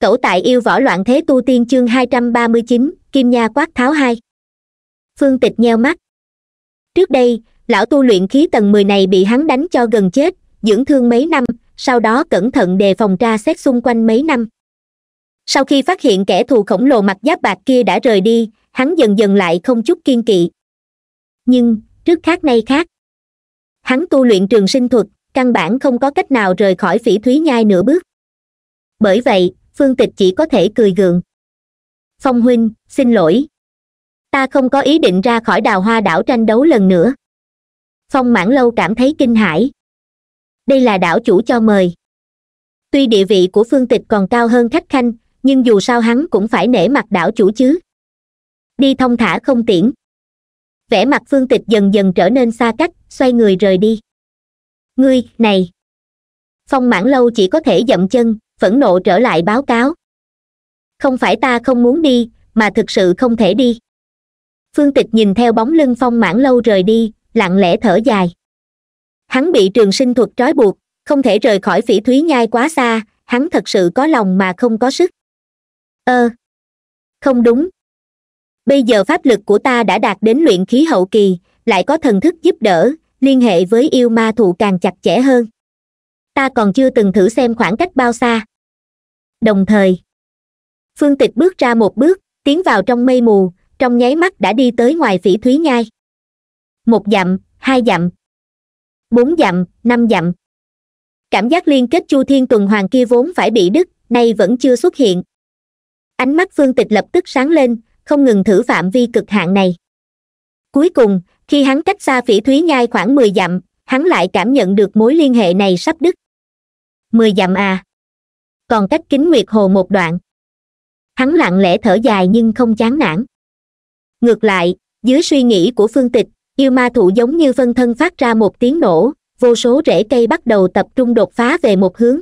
cẩu tại yêu võ loạn thế tu tiên chương hai trăm ba mươi chín kim nha quát tháo hai phương tịch nheo mắt trước đây lão tu luyện khí tầng mười này bị hắn đánh cho gần chết dưỡng thương mấy năm sau đó cẩn thận đề phòng tra xét xung quanh mấy năm sau khi phát hiện kẻ thù khổng lồ mặt giáp bạc kia đã rời đi hắn dần dần lại không chút kiên kỵ nhưng trước khác nay khác hắn tu luyện trường sinh thuật căn bản không có cách nào rời khỏi phỉ thúy nhai nửa bước bởi vậy phương tịch chỉ có thể cười gượng phong huynh xin lỗi ta không có ý định ra khỏi đào hoa đảo tranh đấu lần nữa phong mãn lâu cảm thấy kinh hãi đây là đảo chủ cho mời tuy địa vị của phương tịch còn cao hơn khách khanh nhưng dù sao hắn cũng phải nể mặt đảo chủ chứ đi thông thả không tiễn vẻ mặt phương tịch dần dần trở nên xa cách xoay người rời đi ngươi này phong mãn lâu chỉ có thể dậm chân phẫn nộ trở lại báo cáo không phải ta không muốn đi mà thực sự không thể đi phương tịch nhìn theo bóng lưng phong mãn lâu rời đi lặng lẽ thở dài hắn bị trường sinh thuật trói buộc không thể rời khỏi phỉ thúy nhai quá xa hắn thật sự có lòng mà không có sức ơ không đúng bây giờ pháp lực của ta đã đạt đến luyện khí hậu kỳ lại có thần thức giúp đỡ liên hệ với yêu ma thụ càng chặt chẽ hơn ta còn chưa từng thử xem khoảng cách bao xa đồng thời phương tịch bước ra một bước tiến vào trong mây mù trong nháy mắt đã đi tới ngoài phỉ thúy nhai một dặm hai dặm bốn dặm năm dặm cảm giác liên kết chu thiên tuần hoàn kia vốn phải bị đứt nay vẫn chưa xuất hiện ánh mắt phương tịch lập tức sáng lên không ngừng thử phạm vi cực hạn này cuối cùng khi hắn cách xa phỉ thúy nhai khoảng mười dặm hắn lại cảm nhận được mối liên hệ này sắp đứt mười dặm à còn cách kính nguyệt hồ một đoạn hắn lặng lẽ thở dài nhưng không chán nản ngược lại dưới suy nghĩ của phương tịch yêu ma thụ giống như phân thân phát ra một tiếng nổ vô số rễ cây bắt đầu tập trung đột phá về một hướng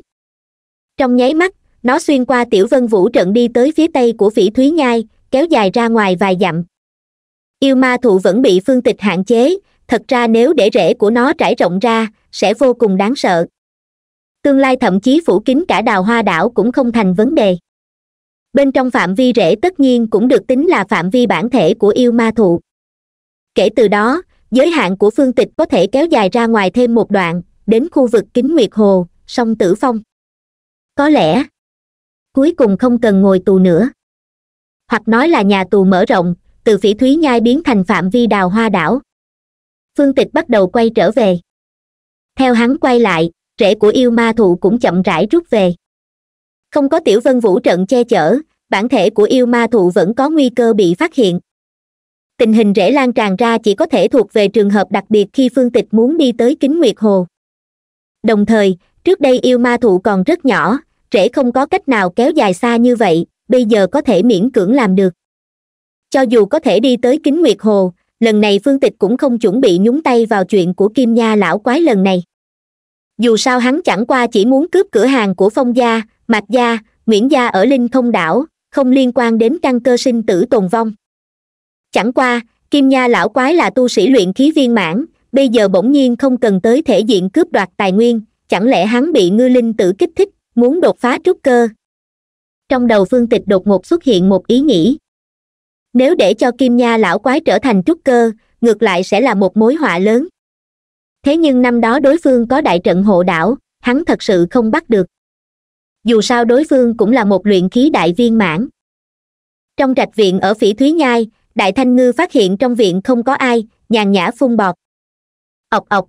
trong nháy mắt nó xuyên qua tiểu vân vũ trận đi tới phía tây của phỉ thúy nhai kéo dài ra ngoài vài dặm yêu ma thụ vẫn bị phương tịch hạn chế thật ra nếu để rễ của nó trải rộng ra sẽ vô cùng đáng sợ tương lai thậm chí phủ kín cả đào hoa đảo cũng không thành vấn đề bên trong phạm vi rễ tất nhiên cũng được tính là phạm vi bản thể của yêu ma thụ kể từ đó giới hạn của phương tịch có thể kéo dài ra ngoài thêm một đoạn đến khu vực kính nguyệt hồ sông tử phong có lẽ cuối cùng không cần ngồi tù nữa hoặc nói là nhà tù mở rộng từ phỉ thúy nhai biến thành phạm vi đào hoa đảo phương tịch bắt đầu quay trở về theo hắn quay lại rễ của yêu ma thụ cũng chậm rãi rút về không có tiểu vân vũ trận che chở bản thể của yêu ma thụ vẫn có nguy cơ bị phát hiện tình hình rễ lan tràn ra chỉ có thể thuộc về trường hợp đặc biệt khi phương tịch muốn đi tới kính nguyệt hồ đồng thời trước đây yêu ma thụ còn rất nhỏ rễ không có cách nào kéo dài xa như vậy bây giờ có thể miễn cưỡng làm được cho dù có thể đi tới kính nguyệt hồ lần này phương tịch cũng không chuẩn bị nhúng tay vào chuyện của kim nha lão quái lần này dù sao hắn chẳng qua chỉ muốn cướp cửa hàng của phong gia mạc gia nguyễn gia ở linh không đảo không liên quan đến căn cơ sinh tử tồn vong chẳng qua kim nha lão quái là tu sĩ luyện khí viên mãn bây giờ bỗng nhiên không cần tới thể diện cướp đoạt tài nguyên chẳng lẽ hắn bị ngư linh tử kích thích muốn đột phá trúc cơ trong đầu phương tịch đột ngột xuất hiện một ý nghĩ nếu để cho kim nha lão quái trở thành trúc cơ ngược lại sẽ là một mối họa lớn thế nhưng năm đó đối phương có đại trận hộ đảo hắn thật sự không bắt được dù sao đối phương cũng là một luyện khí đại viên mãn trong trạch viện ở phỉ thúy nhai đại thanh ngư phát hiện trong viện không có ai nhàn nhã phun bọt ọc ọc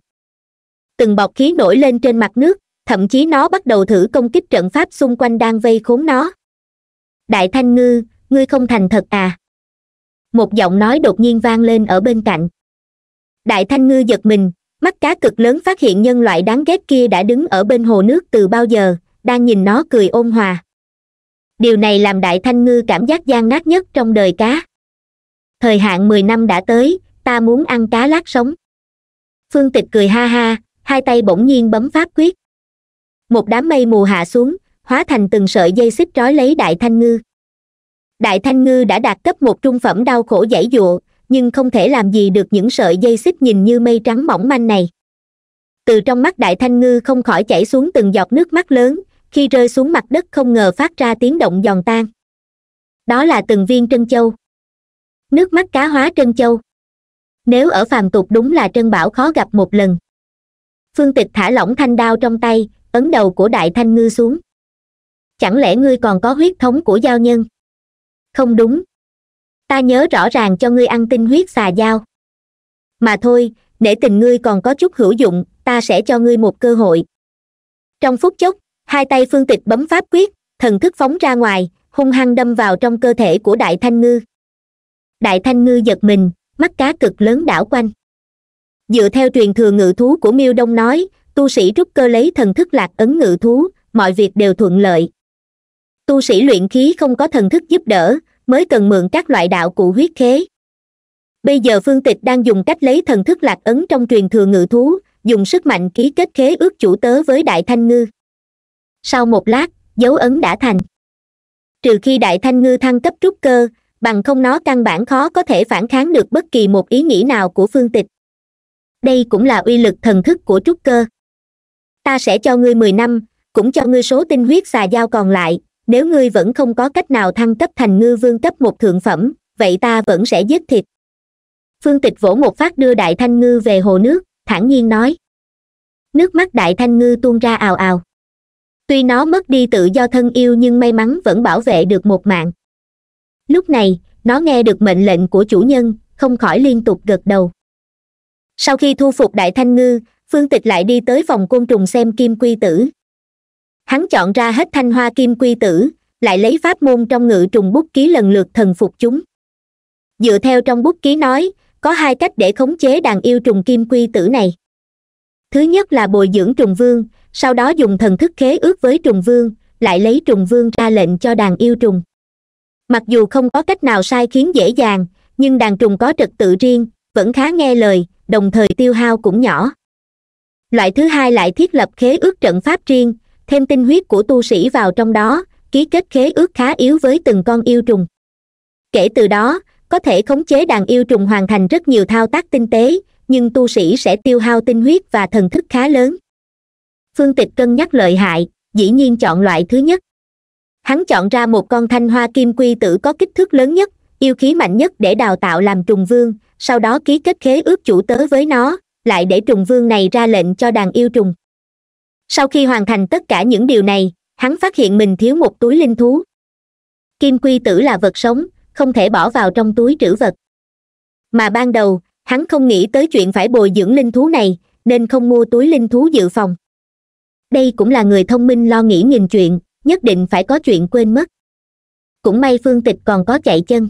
từng bọt khí nổi lên trên mặt nước thậm chí nó bắt đầu thử công kích trận pháp xung quanh đang vây khốn nó đại thanh ngư ngươi không thành thật à một giọng nói đột nhiên vang lên ở bên cạnh đại thanh ngư giật mình mắt cá cực lớn phát hiện nhân loại đáng ghét kia đã đứng ở bên hồ nước từ bao giờ đang nhìn nó cười ôn hòa điều này làm đại thanh ngư cảm giác gian nát nhất trong đời cá thời hạn mười năm đã tới ta muốn ăn cá lát sống phương tịch cười ha ha hai tay bỗng nhiên bấm pháp quyết một đám mây mù hạ xuống hóa thành từng sợi dây xích trói lấy đại thanh ngư đại thanh ngư đã đạt cấp một trung phẩm đau khổ dãy dụa nhưng không thể làm gì được những sợi dây xích nhìn như mây trắng mỏng manh này từ trong mắt đại thanh ngư không khỏi chảy xuống từng giọt nước mắt lớn khi rơi xuống mặt đất không ngờ phát ra tiếng động giòn tan đó là từng viên trân châu nước mắt cá hóa trân châu nếu ở phàm tục đúng là trân bảo khó gặp một lần phương tịch thả lỏng thanh đao trong tay ấn đầu của đại thanh ngư xuống chẳng lẽ ngươi còn có huyết thống của giao nhân không đúng ta nhớ rõ ràng cho ngươi ăn tinh huyết xà dao mà thôi để tình ngươi còn có chút hữu dụng ta sẽ cho ngươi một cơ hội trong phút chốc hai tay phương tịch bấm pháp quyết thần thức phóng ra ngoài hung hăng đâm vào trong cơ thể của đại thanh ngư đại thanh ngư giật mình mắt cá cực lớn đảo quanh dựa theo truyền thừa ngự thú của miêu đông nói tu sĩ rút cơ lấy thần thức lạc ấn ngự thú mọi việc đều thuận lợi tu sĩ luyện khí không có thần thức giúp đỡ mới cần mượn các loại đạo cụ huyết khế bây giờ phương tịch đang dùng cách lấy thần thức lạc ấn trong truyền thừa ngự thú dùng sức mạnh ký kết khế ước chủ tớ với đại thanh ngư sau một lát dấu ấn đã thành trừ khi đại thanh ngư thăng cấp trúc cơ bằng không nó căn bản khó có thể phản kháng được bất kỳ một ý nghĩ nào của phương tịch đây cũng là uy lực thần thức của trúc cơ ta sẽ cho ngươi mười năm cũng cho ngươi số tinh huyết xà giao còn lại nếu ngươi vẫn không có cách nào thăng cấp thành ngư vương cấp một thượng phẩm vậy ta vẫn sẽ giết thịt phương tịch vỗ một phát đưa đại thanh ngư về hồ nước thản nhiên nói nước mắt đại thanh ngư tuôn ra ào ào tuy nó mất đi tự do thân yêu nhưng may mắn vẫn bảo vệ được một mạng lúc này nó nghe được mệnh lệnh của chủ nhân không khỏi liên tục gật đầu sau khi thu phục đại thanh ngư phương tịch lại đi tới phòng côn trùng xem kim quy tử hắn chọn ra hết thanh hoa kim quy tử lại lấy pháp môn trong ngự trùng bút ký lần lượt thần phục chúng dựa theo trong bút ký nói có hai cách để khống chế đàn yêu trùng kim quy tử này thứ nhất là bồi dưỡng trùng vương sau đó dùng thần thức khế ước với trùng vương lại lấy trùng vương ra lệnh cho đàn yêu trùng mặc dù không có cách nào sai khiến dễ dàng nhưng đàn trùng có trật tự riêng vẫn khá nghe lời đồng thời tiêu hao cũng nhỏ loại thứ hai lại thiết lập khế ước trận pháp riêng thêm tinh huyết của tu sĩ vào trong đó ký kết khế ước khá yếu với từng con yêu trùng kể từ đó có thể khống chế đàn yêu trùng hoàn thành rất nhiều thao tác tinh tế nhưng tu sĩ sẽ tiêu hao tinh huyết và thần thức khá lớn phương tịch cân nhắc lợi hại dĩ nhiên chọn loại thứ nhất hắn chọn ra một con thanh hoa kim quy tử có kích thước lớn nhất yêu khí mạnh nhất để đào tạo làm trùng vương sau đó ký kết khế ước chủ tớ với nó lại để trùng vương này ra lệnh cho đàn yêu trùng sau khi hoàn thành tất cả những điều này hắn phát hiện mình thiếu một túi linh thú kim quy tử là vật sống không thể bỏ vào trong túi trữ vật mà ban đầu hắn không nghĩ tới chuyện phải bồi dưỡng linh thú này nên không mua túi linh thú dự phòng đây cũng là người thông minh lo nghĩ nghìn chuyện nhất định phải có chuyện quên mất cũng may phương tịch còn có chạy chân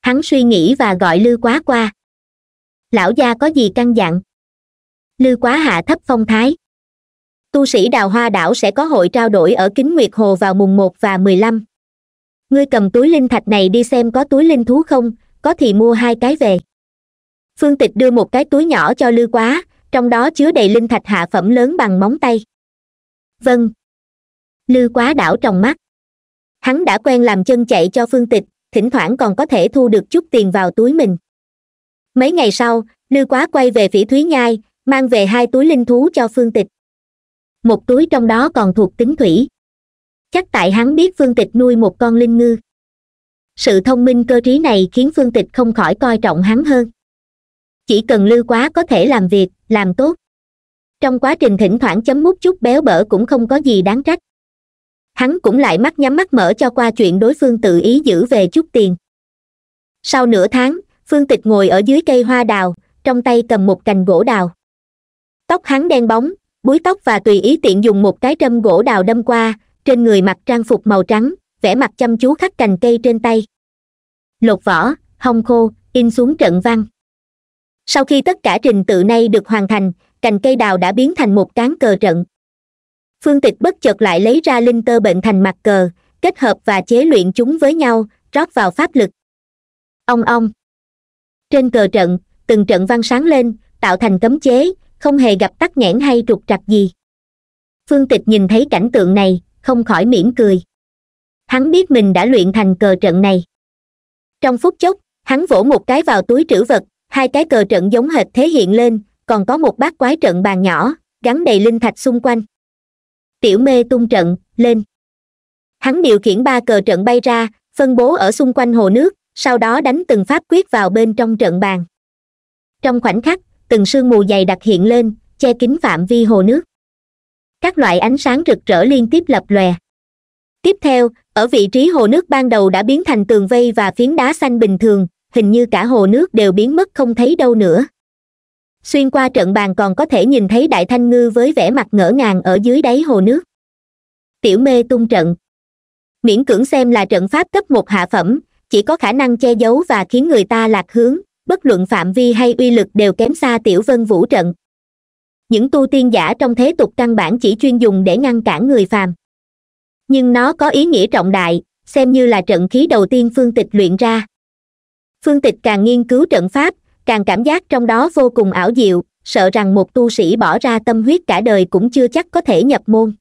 hắn suy nghĩ và gọi lư quá qua lão gia có gì căng dặn lư quá hạ thấp phong thái tu sĩ đào hoa đảo sẽ có hội trao đổi ở kính nguyệt hồ vào mùng một và mười lăm ngươi cầm túi linh thạch này đi xem có túi linh thú không có thì mua hai cái về phương tịch đưa một cái túi nhỏ cho lư quá trong đó chứa đầy linh thạch hạ phẩm lớn bằng móng tay vâng lư quá đảo trong mắt hắn đã quen làm chân chạy cho phương tịch thỉnh thoảng còn có thể thu được chút tiền vào túi mình mấy ngày sau lư quá quay về phỉ thúy nhai mang về hai túi linh thú cho phương tịch một túi trong đó còn thuộc tính thủy chắc tại hắn biết phương tịch nuôi một con linh ngư sự thông minh cơ trí này khiến phương tịch không khỏi coi trọng hắn hơn chỉ cần lưu quá có thể làm việc làm tốt trong quá trình thỉnh thoảng chấm mút chút béo bở cũng không có gì đáng trách hắn cũng lại mắt nhắm mắt mở cho qua chuyện đối phương tự ý giữ về chút tiền sau nửa tháng phương tịch ngồi ở dưới cây hoa đào trong tay cầm một cành gỗ đào tóc hắn đen bóng búi tóc và tùy ý tiện dùng một cái trâm gỗ đào đâm qua trên người mặc trang phục màu trắng vẽ mặt chăm chú khắc cành cây trên tay lột vỏ hong khô in xuống trận văn sau khi tất cả trình tự này được hoàn thành cành cây đào đã biến thành một cán cờ trận phương tịch bất chợt lại lấy ra linh tơ bệnh thành mặt cờ kết hợp và chế luyện chúng với nhau rót vào pháp lực ông ông trên cờ trận từng trận văn sáng lên tạo thành cấm chế không hề gặp tắc nghẽn hay trục trặc gì phương tịch nhìn thấy cảnh tượng này không khỏi mỉm cười hắn biết mình đã luyện thành cờ trận này trong phút chốc hắn vỗ một cái vào túi trữ vật hai cái cờ trận giống hệt thế hiện lên còn có một bát quái trận bàn nhỏ gắn đầy linh thạch xung quanh tiểu mê tung trận lên hắn điều khiển ba cờ trận bay ra phân bố ở xung quanh hồ nước sau đó đánh từng pháp quyết vào bên trong trận bàn trong khoảnh khắc từng sương mù dày đặc hiện lên che kín phạm vi hồ nước các loại ánh sáng rực rỡ liên tiếp lập lòe tiếp theo ở vị trí hồ nước ban đầu đã biến thành tường vây và phiến đá xanh bình thường hình như cả hồ nước đều biến mất không thấy đâu nữa xuyên qua trận bàn còn có thể nhìn thấy đại thanh ngư với vẻ mặt ngỡ ngàng ở dưới đáy hồ nước tiểu mê tung trận miễn cưỡng xem là trận pháp cấp một hạ phẩm chỉ có khả năng che giấu và khiến người ta lạc hướng bất luận phạm vi hay uy lực đều kém xa tiểu vân vũ trận những tu tiên giả trong thế tục căn bản chỉ chuyên dùng để ngăn cản người phàm nhưng nó có ý nghĩa trọng đại xem như là trận khí đầu tiên phương tịch luyện ra phương tịch càng nghiên cứu trận pháp càng cảm giác trong đó vô cùng ảo diệu sợ rằng một tu sĩ bỏ ra tâm huyết cả đời cũng chưa chắc có thể nhập môn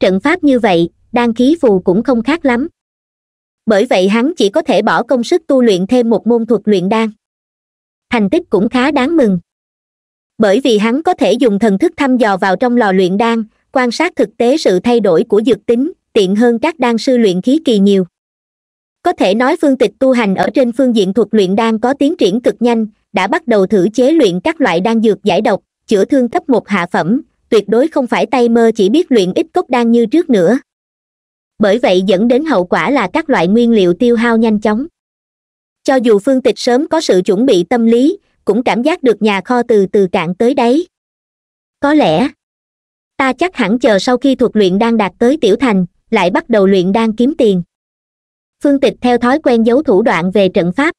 trận pháp như vậy đan khí phù cũng không khác lắm bởi vậy hắn chỉ có thể bỏ công sức tu luyện thêm một môn thuật luyện đan thành tích cũng khá đáng mừng bởi vì hắn có thể dùng thần thức thăm dò vào trong lò luyện đan quan sát thực tế sự thay đổi của dược tính tiện hơn các đan sư luyện khí kỳ nhiều có thể nói phương tịch tu hành ở trên phương diện thuật luyện đan có tiến triển cực nhanh đã bắt đầu thử chế luyện các loại đan dược giải độc chữa thương cấp một hạ phẩm tuyệt đối không phải tay mơ chỉ biết luyện ít cốc đan như trước nữa bởi vậy dẫn đến hậu quả là các loại nguyên liệu tiêu hao nhanh chóng cho dù phương tịch sớm có sự chuẩn bị tâm lý cũng cảm giác được nhà kho từ từ cạn tới đáy có lẽ ta chắc hẳn chờ sau khi thuộc luyện đang đạt tới tiểu thành lại bắt đầu luyện đang kiếm tiền phương tịch theo thói quen giấu thủ đoạn về trận pháp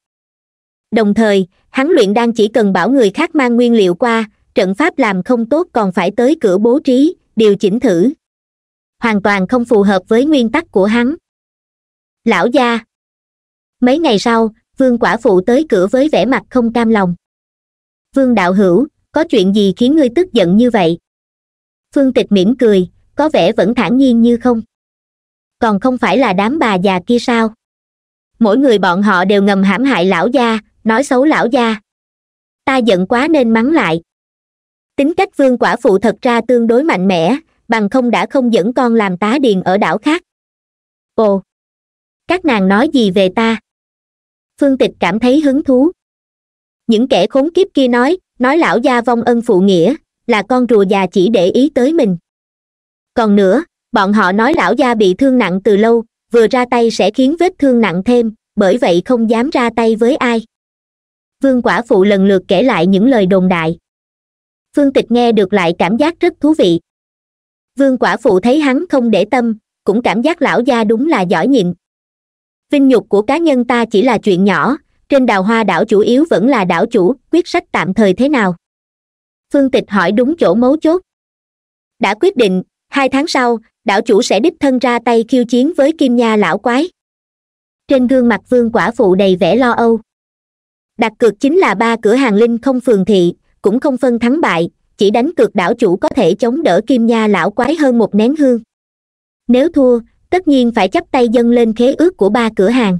đồng thời hắn luyện đang chỉ cần bảo người khác mang nguyên liệu qua trận pháp làm không tốt còn phải tới cửa bố trí điều chỉnh thử hoàn toàn không phù hợp với nguyên tắc của hắn lão gia mấy ngày sau vương quả phụ tới cửa với vẻ mặt không cam lòng vương đạo hữu có chuyện gì khiến ngươi tức giận như vậy phương tịch mỉm cười có vẻ vẫn thản nhiên như không còn không phải là đám bà già kia sao mỗi người bọn họ đều ngầm hãm hại lão gia nói xấu lão gia ta giận quá nên mắng lại tính cách vương quả phụ thật ra tương đối mạnh mẽ bằng không đã không dẫn con làm tá điền ở đảo khác ồ các nàng nói gì về ta phương tịch cảm thấy hứng thú những kẻ khốn kiếp kia nói nói lão gia vong ân phụ nghĩa là con rùa già chỉ để ý tới mình còn nữa bọn họ nói lão gia bị thương nặng từ lâu vừa ra tay sẽ khiến vết thương nặng thêm bởi vậy không dám ra tay với ai vương quả phụ lần lượt kể lại những lời đồn đại phương tịch nghe được lại cảm giác rất thú vị vương quả phụ thấy hắn không để tâm cũng cảm giác lão gia đúng là giỏi nhịn vinh nhục của cá nhân ta chỉ là chuyện nhỏ trên đào hoa đảo chủ yếu vẫn là đảo chủ quyết sách tạm thời thế nào phương tịch hỏi đúng chỗ mấu chốt đã quyết định hai tháng sau đảo chủ sẽ đích thân ra tay khiêu chiến với kim nha lão quái trên gương mặt vương quả phụ đầy vẻ lo âu đặt cược chính là ba cửa hàng linh không phường thị cũng không phân thắng bại chỉ đánh cược đảo chủ có thể chống đỡ kim nha lão quái hơn một nén hương nếu thua tất nhiên phải chắp tay dâng lên khế ước của ba cửa hàng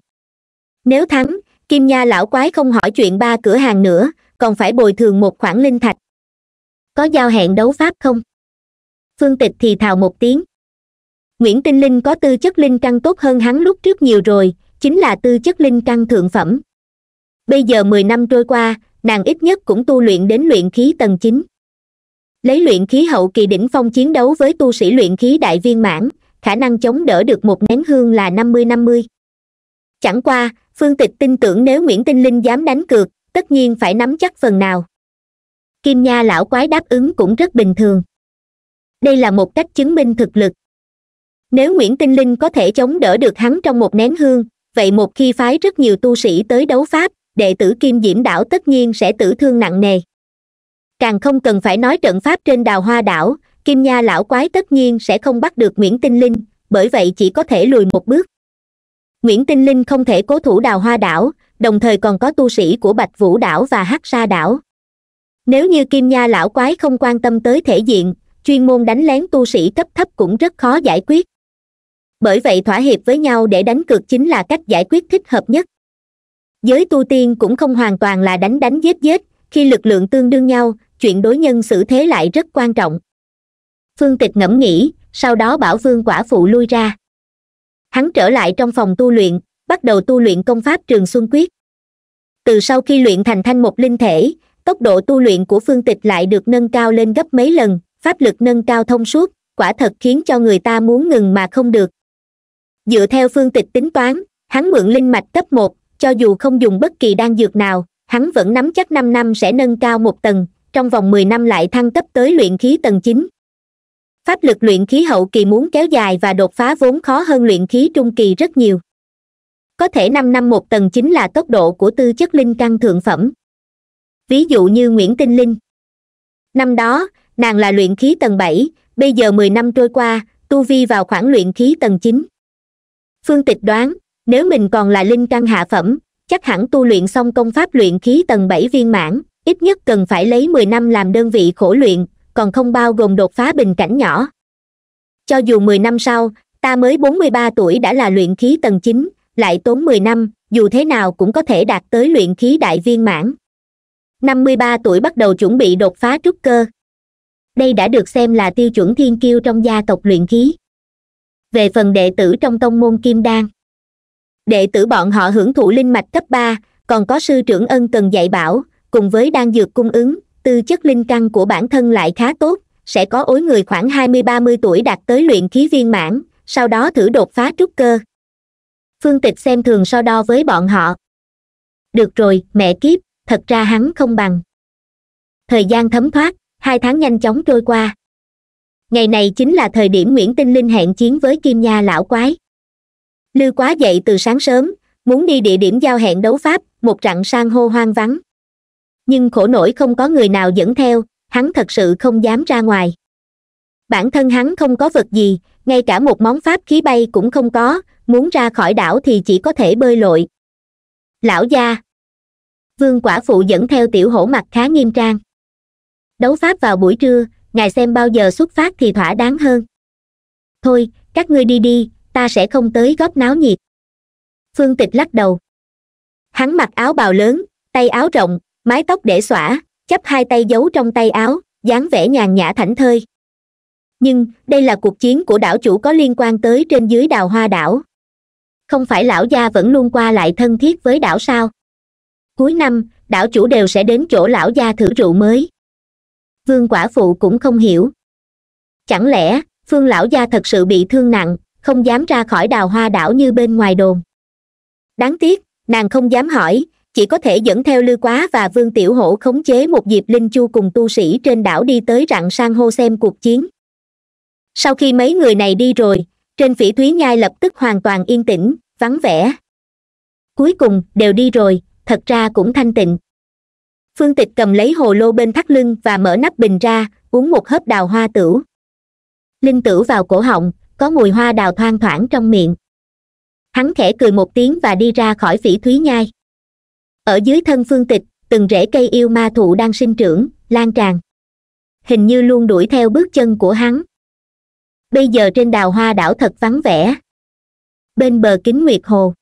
nếu thắng kim nha lão quái không hỏi chuyện ba cửa hàng nữa còn phải bồi thường một khoản linh thạch có giao hẹn đấu pháp không phương tịch thì thào một tiếng nguyễn tinh linh có tư chất linh căn tốt hơn hắn lúc trước nhiều rồi chính là tư chất linh căn thượng phẩm bây giờ mười năm trôi qua nàng ít nhất cũng tu luyện đến luyện khí tầng chín lấy luyện khí hậu kỳ đỉnh phong chiến đấu với tu sĩ luyện khí đại viên mãn khả năng chống đỡ được một nén hương là năm mươi năm mươi chẳng qua phương tịch tin tưởng nếu nguyễn tinh linh dám đánh cược tất nhiên phải nắm chắc phần nào kim nha lão quái đáp ứng cũng rất bình thường đây là một cách chứng minh thực lực nếu nguyễn tinh linh có thể chống đỡ được hắn trong một nén hương vậy một khi phái rất nhiều tu sĩ tới đấu pháp đệ tử kim diễm đảo tất nhiên sẽ tử thương nặng nề càng không cần phải nói trận pháp trên đào hoa đảo kim nha lão quái tất nhiên sẽ không bắt được nguyễn tinh linh bởi vậy chỉ có thể lùi một bước nguyễn tinh linh không thể cố thủ đào hoa đảo đồng thời còn có tu sĩ của bạch vũ đảo và hắc sa đảo nếu như kim nha lão quái không quan tâm tới thể diện chuyên môn đánh lén tu sĩ cấp thấp cũng rất khó giải quyết bởi vậy thỏa hiệp với nhau để đánh cược chính là cách giải quyết thích hợp nhất giới tu tiên cũng không hoàn toàn là đánh đánh giết giết khi lực lượng tương đương nhau chuyện đối nhân xử thế lại rất quan trọng phương tịch ngẫm nghĩ sau đó bảo vương quả phụ lui ra hắn trở lại trong phòng tu luyện bắt đầu tu luyện công pháp trường xuân quyết từ sau khi luyện thành thanh một linh thể tốc độ tu luyện của phương tịch lại được nâng cao lên gấp mấy lần pháp lực nâng cao thông suốt quả thật khiến cho người ta muốn ngừng mà không được dựa theo phương tịch tính toán hắn mượn linh mạch cấp một cho dù không dùng bất kỳ đan dược nào hắn vẫn nắm chắc năm năm sẽ nâng cao một tầng trong vòng mười năm lại thăng cấp tới luyện khí tầng chín pháp lực luyện khí hậu kỳ muốn kéo dài và đột phá vốn khó hơn luyện khí trung kỳ rất nhiều có thể năm năm một tầng chính là tốc độ của tư chất linh căn thượng phẩm ví dụ như nguyễn tinh linh năm đó nàng là luyện khí tầng bảy bây giờ mười năm trôi qua tu vi vào khoảng luyện khí tầng chín phương tịch đoán nếu mình còn là linh căn hạ phẩm chắc hẳn tu luyện xong công pháp luyện khí tầng bảy viên mãn ít nhất cần phải lấy mười năm làm đơn vị khổ luyện còn không bao gồm đột phá bình cảnh nhỏ cho dù mười năm sau ta mới bốn mươi ba tuổi đã là luyện khí tầng chín lại tốn mười năm dù thế nào cũng có thể đạt tới luyện khí đại viên mãn năm mươi ba tuổi bắt đầu chuẩn bị đột phá trúc cơ đây đã được xem là tiêu chuẩn thiên kiêu trong gia tộc luyện khí về phần đệ tử trong tông môn kim đan đệ tử bọn họ hưởng thụ linh mạch cấp ba còn có sư trưởng ân cần dạy bảo cùng với đan dược cung ứng tư chất linh căn của bản thân lại khá tốt sẽ có ối người khoảng hai mươi ba mươi tuổi đạt tới luyện khí viên mãn sau đó thử đột phá trúc cơ phương tịch xem thường so đo với bọn họ được rồi mẹ kiếp thật ra hắn không bằng thời gian thấm thoát hai tháng nhanh chóng trôi qua ngày này chính là thời điểm nguyễn tinh linh hẹn chiến với kim nha lão quái lư quá dậy từ sáng sớm muốn đi địa điểm giao hẹn đấu pháp một trận sang hô hoang vắng nhưng khổ nổi không có người nào dẫn theo hắn thật sự không dám ra ngoài bản thân hắn không có vật gì ngay cả một món pháp khí bay cũng không có muốn ra khỏi đảo thì chỉ có thể bơi lội lão gia vương quả phụ dẫn theo tiểu hổ mặt khá nghiêm trang đấu pháp vào buổi trưa ngài xem bao giờ xuất phát thì thỏa đáng hơn thôi các ngươi đi đi ta sẽ không tới góp náo nhiệt phương tịch lắc đầu hắn mặc áo bào lớn tay áo rộng mái tóc để xõa chắp hai tay giấu trong tay áo dáng vẻ nhàn nhã thảnh thơi nhưng đây là cuộc chiến của đảo chủ có liên quan tới trên dưới đào hoa đảo không phải lão gia vẫn luôn qua lại thân thiết với đảo sao cuối năm đảo chủ đều sẽ đến chỗ lão gia thử rượu mới vương quả phụ cũng không hiểu chẳng lẽ phương lão gia thật sự bị thương nặng không dám ra khỏi đào hoa đảo như bên ngoài đồn đáng tiếc nàng không dám hỏi chỉ có thể dẫn theo lư quá và vương tiểu hổ khống chế một diệp linh chu cùng tu sĩ trên đảo đi tới rặng sang hô xem cuộc chiến sau khi mấy người này đi rồi trên phỉ thúy nhai lập tức hoàn toàn yên tĩnh vắng vẻ cuối cùng đều đi rồi thật ra cũng thanh tịnh phương tịch cầm lấy hồ lô bên thắt lưng và mở nắp bình ra uống một hớp đào hoa tử linh tử vào cổ họng có mùi hoa đào thoang thoảng trong miệng hắn khẽ cười một tiếng và đi ra khỏi phỉ thúy nhai ở dưới thân phương tịch từng rễ cây yêu ma thụ đang sinh trưởng lan tràn hình như luôn đuổi theo bước chân của hắn bây giờ trên đào hoa đảo thật vắng vẻ bên bờ kính nguyệt hồ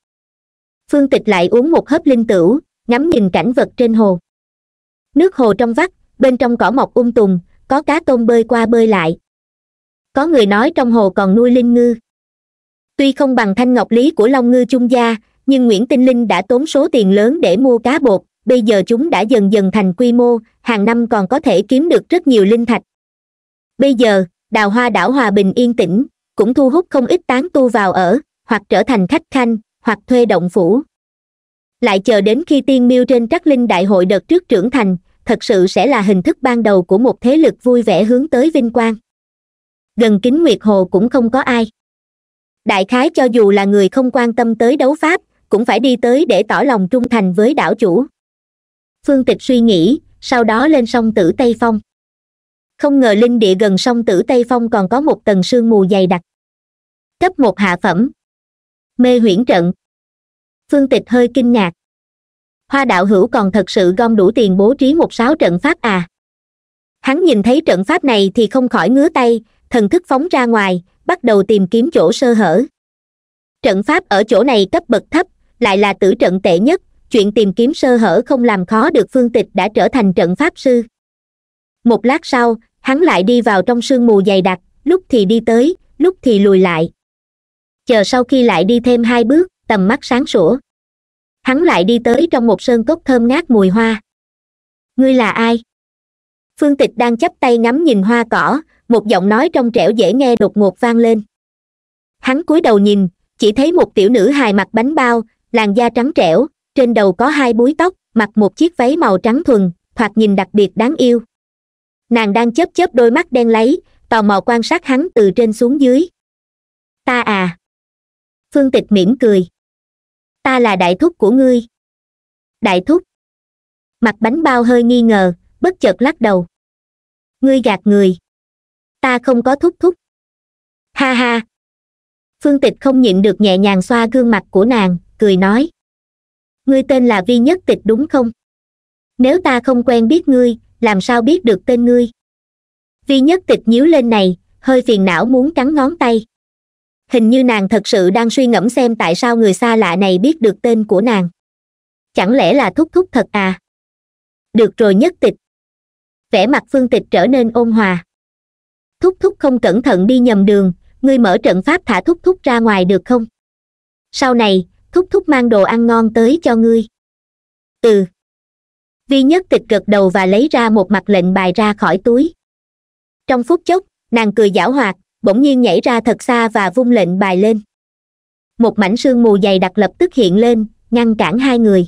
phương tịch lại uống một hớp linh tửu ngắm nhìn cảnh vật trên hồ nước hồ trong vắt bên trong cỏ mọc um tùm có cá tôm bơi qua bơi lại có người nói trong hồ còn nuôi linh ngư tuy không bằng thanh ngọc lý của long ngư trung gia nhưng nguyễn tinh linh đã tốn số tiền lớn để mua cá bột bây giờ chúng đã dần dần thành quy mô hàng năm còn có thể kiếm được rất nhiều linh thạch bây giờ đào hoa đảo hòa bình yên tĩnh cũng thu hút không ít tán tu vào ở hoặc trở thành khách khanh hoặc thuê động phủ lại chờ đến khi tiên miêu trên trắc linh đại hội đợt trước trưởng thành thật sự sẽ là hình thức ban đầu của một thế lực vui vẻ hướng tới vinh quang gần kính nguyệt hồ cũng không có ai đại khái cho dù là người không quan tâm tới đấu pháp cũng phải đi tới để tỏ lòng trung thành với đảo chủ phương tịch suy nghĩ sau đó lên sông tử tây phong không ngờ linh địa gần sông tử tây phong còn có một tầng sương mù dày đặc cấp một hạ phẩm mê huyễn trận phương tịch hơi kinh ngạc hoa đạo hữu còn thật sự gom đủ tiền bố trí một sáu trận pháp à hắn nhìn thấy trận pháp này thì không khỏi ngứa tay thần thức phóng ra ngoài bắt đầu tìm kiếm chỗ sơ hở trận pháp ở chỗ này cấp bậc thấp lại là tử trận tệ nhất chuyện tìm kiếm sơ hở không làm khó được phương tịch đã trở thành trận pháp sư một lát sau hắn lại đi vào trong sương mù dày đặc lúc thì đi tới lúc thì lùi lại chờ sau khi lại đi thêm hai bước tầm mắt sáng sủa hắn lại đi tới trong một sơn cốc thơm ngát mùi hoa ngươi là ai phương tịch đang chắp tay ngắm nhìn hoa cỏ một giọng nói trong trẻo dễ nghe đột ngột vang lên hắn cúi đầu nhìn chỉ thấy một tiểu nữ hài mặc bánh bao làn da trắng trẻo trên đầu có hai búi tóc mặc một chiếc váy màu trắng thuần thoạt nhìn đặc biệt đáng yêu nàng đang chớp chớp đôi mắt đen lấy tò mò quan sát hắn từ trên xuống dưới ta à phương tịch mỉm cười ta là đại thúc của ngươi đại thúc mặt bánh bao hơi nghi ngờ bất chợt lắc đầu ngươi gạt người ta không có thúc thúc ha ha phương tịch không nhịn được nhẹ nhàng xoa gương mặt của nàng cười nói ngươi tên là vi nhất tịch đúng không nếu ta không quen biết ngươi làm sao biết được tên ngươi vi nhất tịch nhíu lên này hơi phiền não muốn cắn ngón tay hình như nàng thật sự đang suy ngẫm xem tại sao người xa lạ này biết được tên của nàng chẳng lẽ là thúc thúc thật à được rồi nhất tịch vẻ mặt phương tịch trở nên ôn hòa thúc thúc không cẩn thận đi nhầm đường ngươi mở trận pháp thả thúc thúc ra ngoài được không sau này thúc thúc mang đồ ăn ngon tới cho ngươi ừ vi nhất tịch gật đầu và lấy ra một mặt lệnh bài ra khỏi túi trong phút chốc nàng cười giảo hoạt bỗng nhiên nhảy ra thật xa và vung lệnh bài lên một mảnh sương mù dày đặc lập tức hiện lên ngăn cản hai người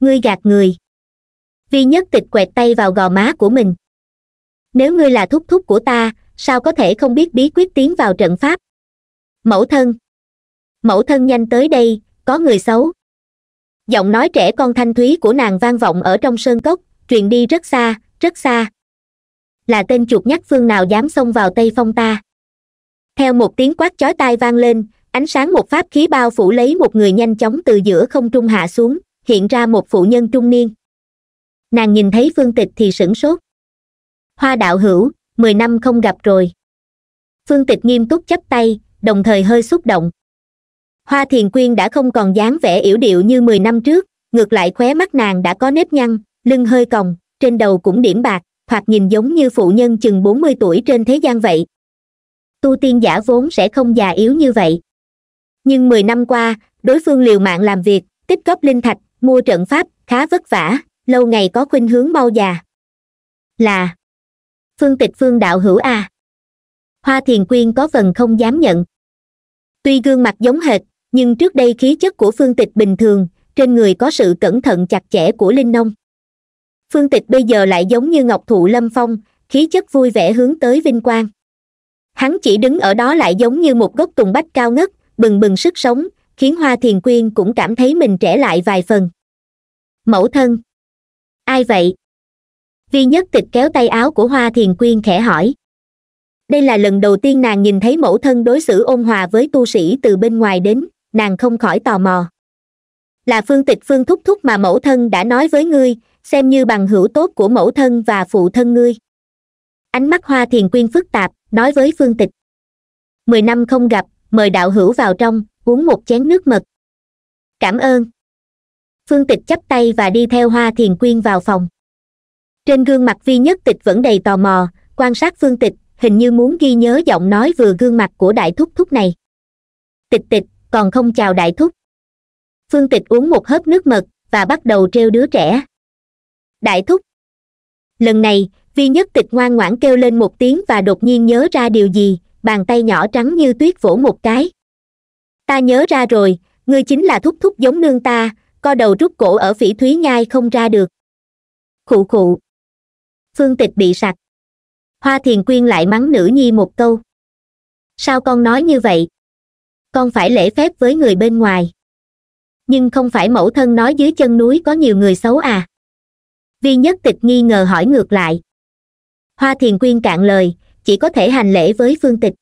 ngươi gạt người vi nhất tịch quẹt tay vào gò má của mình nếu ngươi là thúc thúc của ta sao có thể không biết bí quyết tiến vào trận pháp mẫu thân mẫu thân nhanh tới đây có người xấu giọng nói trẻ con thanh thúy của nàng vang vọng ở trong sơn cốc truyền đi rất xa rất xa là tên chuột nhắt phương nào dám xông vào tây phong ta theo một tiếng quát chói tai vang lên ánh sáng một pháp khí bao phủ lấy một người nhanh chóng từ giữa không trung hạ xuống hiện ra một phụ nhân trung niên nàng nhìn thấy phương tịch thì sửng sốt hoa đạo hữu mười năm không gặp rồi phương tịch nghiêm túc chắp tay đồng thời hơi xúc động hoa thiền quyên đã không còn dáng vẻ yểu điệu như mười năm trước ngược lại khóe mắt nàng đã có nếp nhăn lưng hơi còng trên đầu cũng điểm bạc hoặc nhìn giống như phụ nhân chừng bốn mươi tuổi trên thế gian vậy tu tiên giả vốn sẽ không già yếu như vậy nhưng mười năm qua đối phương liều mạng làm việc tích góp linh thạch mua trận pháp khá vất vả lâu ngày có khuynh hướng mau già là phương tịch phương đạo hữu a à. hoa thiền quyên có phần không dám nhận tuy gương mặt giống hệt nhưng trước đây khí chất của phương tịch bình thường trên người có sự cẩn thận chặt chẽ của linh nông phương tịch bây giờ lại giống như ngọc thụ lâm phong khí chất vui vẻ hướng tới vinh quang hắn chỉ đứng ở đó lại giống như một gốc tùng bách cao ngất bừng bừng sức sống khiến hoa thiền quyên cũng cảm thấy mình trẻ lại vài phần mẫu thân ai vậy vi nhất tịch kéo tay áo của hoa thiền quyên khẽ hỏi đây là lần đầu tiên nàng nhìn thấy mẫu thân đối xử ôn hòa với tu sĩ từ bên ngoài đến nàng không khỏi tò mò là phương tịch phương thúc thúc mà mẫu thân đã nói với ngươi xem như bằng hữu tốt của mẫu thân và phụ thân ngươi ánh mắt hoa thiền quyên phức tạp nói với phương tịch mười năm không gặp mời đạo hữu vào trong uống một chén nước mật cảm ơn phương tịch chắp tay và đi theo hoa thiền quyên vào phòng trên gương mặt vi nhất tịch vẫn đầy tò mò quan sát phương tịch hình như muốn ghi nhớ giọng nói vừa gương mặt của đại thúc thúc này tịch tịch còn không chào đại thúc phương tịch uống một hớp nước mật và bắt đầu trêu đứa trẻ đại thúc lần này vi nhất tịch ngoan ngoãn kêu lên một tiếng và đột nhiên nhớ ra điều gì bàn tay nhỏ trắng như tuyết vỗ một cái ta nhớ ra rồi ngươi chính là thúc thúc giống nương ta co đầu rút cổ ở phỉ thúy nhai không ra được khụ khụ phương tịch bị sặc hoa thiền quyên lại mắng nữ nhi một câu sao con nói như vậy con phải lễ phép với người bên ngoài nhưng không phải mẫu thân nói dưới chân núi có nhiều người xấu à vi nhất tịch nghi ngờ hỏi ngược lại hoa thiền quyên cạn lời chỉ có thể hành lễ với phương tịch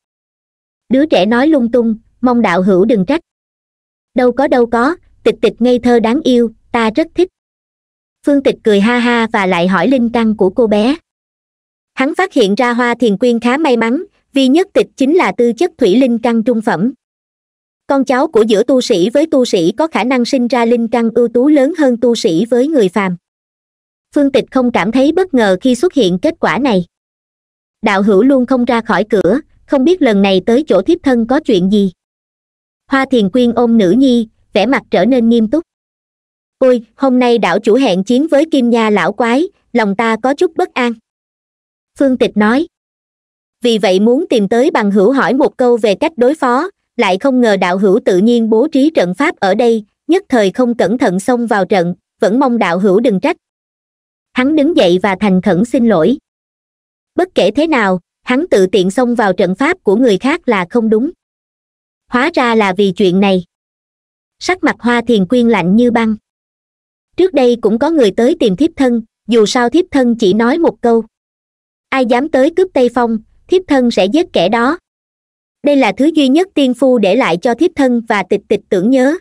đứa trẻ nói lung tung mong đạo hữu đừng trách đâu có đâu có tịch tịch ngây thơ đáng yêu ta rất thích phương tịch cười ha ha và lại hỏi linh căn của cô bé hắn phát hiện ra hoa thiền quyên khá may mắn vì nhất tịch chính là tư chất thủy linh căn trung phẩm con cháu của giữa tu sĩ với tu sĩ có khả năng sinh ra linh căn ưu tú lớn hơn tu sĩ với người phàm phương tịch không cảm thấy bất ngờ khi xuất hiện kết quả này đạo hữu luôn không ra khỏi cửa không biết lần này tới chỗ thiếp thân có chuyện gì hoa thiền quyên ôm nữ nhi vẻ mặt trở nên nghiêm túc ôi hôm nay đạo chủ hẹn chiến với kim nha lão quái lòng ta có chút bất an phương tịch nói vì vậy muốn tìm tới bằng hữu hỏi một câu về cách đối phó lại không ngờ đạo hữu tự nhiên bố trí trận pháp ở đây nhất thời không cẩn thận xông vào trận vẫn mong đạo hữu đừng trách hắn đứng dậy và thành khẩn xin lỗi bất kể thế nào hắn tự tiện xông vào trận pháp của người khác là không đúng hóa ra là vì chuyện này sắc mặt hoa thiền quyên lạnh như băng trước đây cũng có người tới tìm thiếp thân dù sao thiếp thân chỉ nói một câu ai dám tới cướp tây phong thiếp thân sẽ giết kẻ đó đây là thứ duy nhất tiên phu để lại cho thiếp thân và tịch tịch tưởng nhớ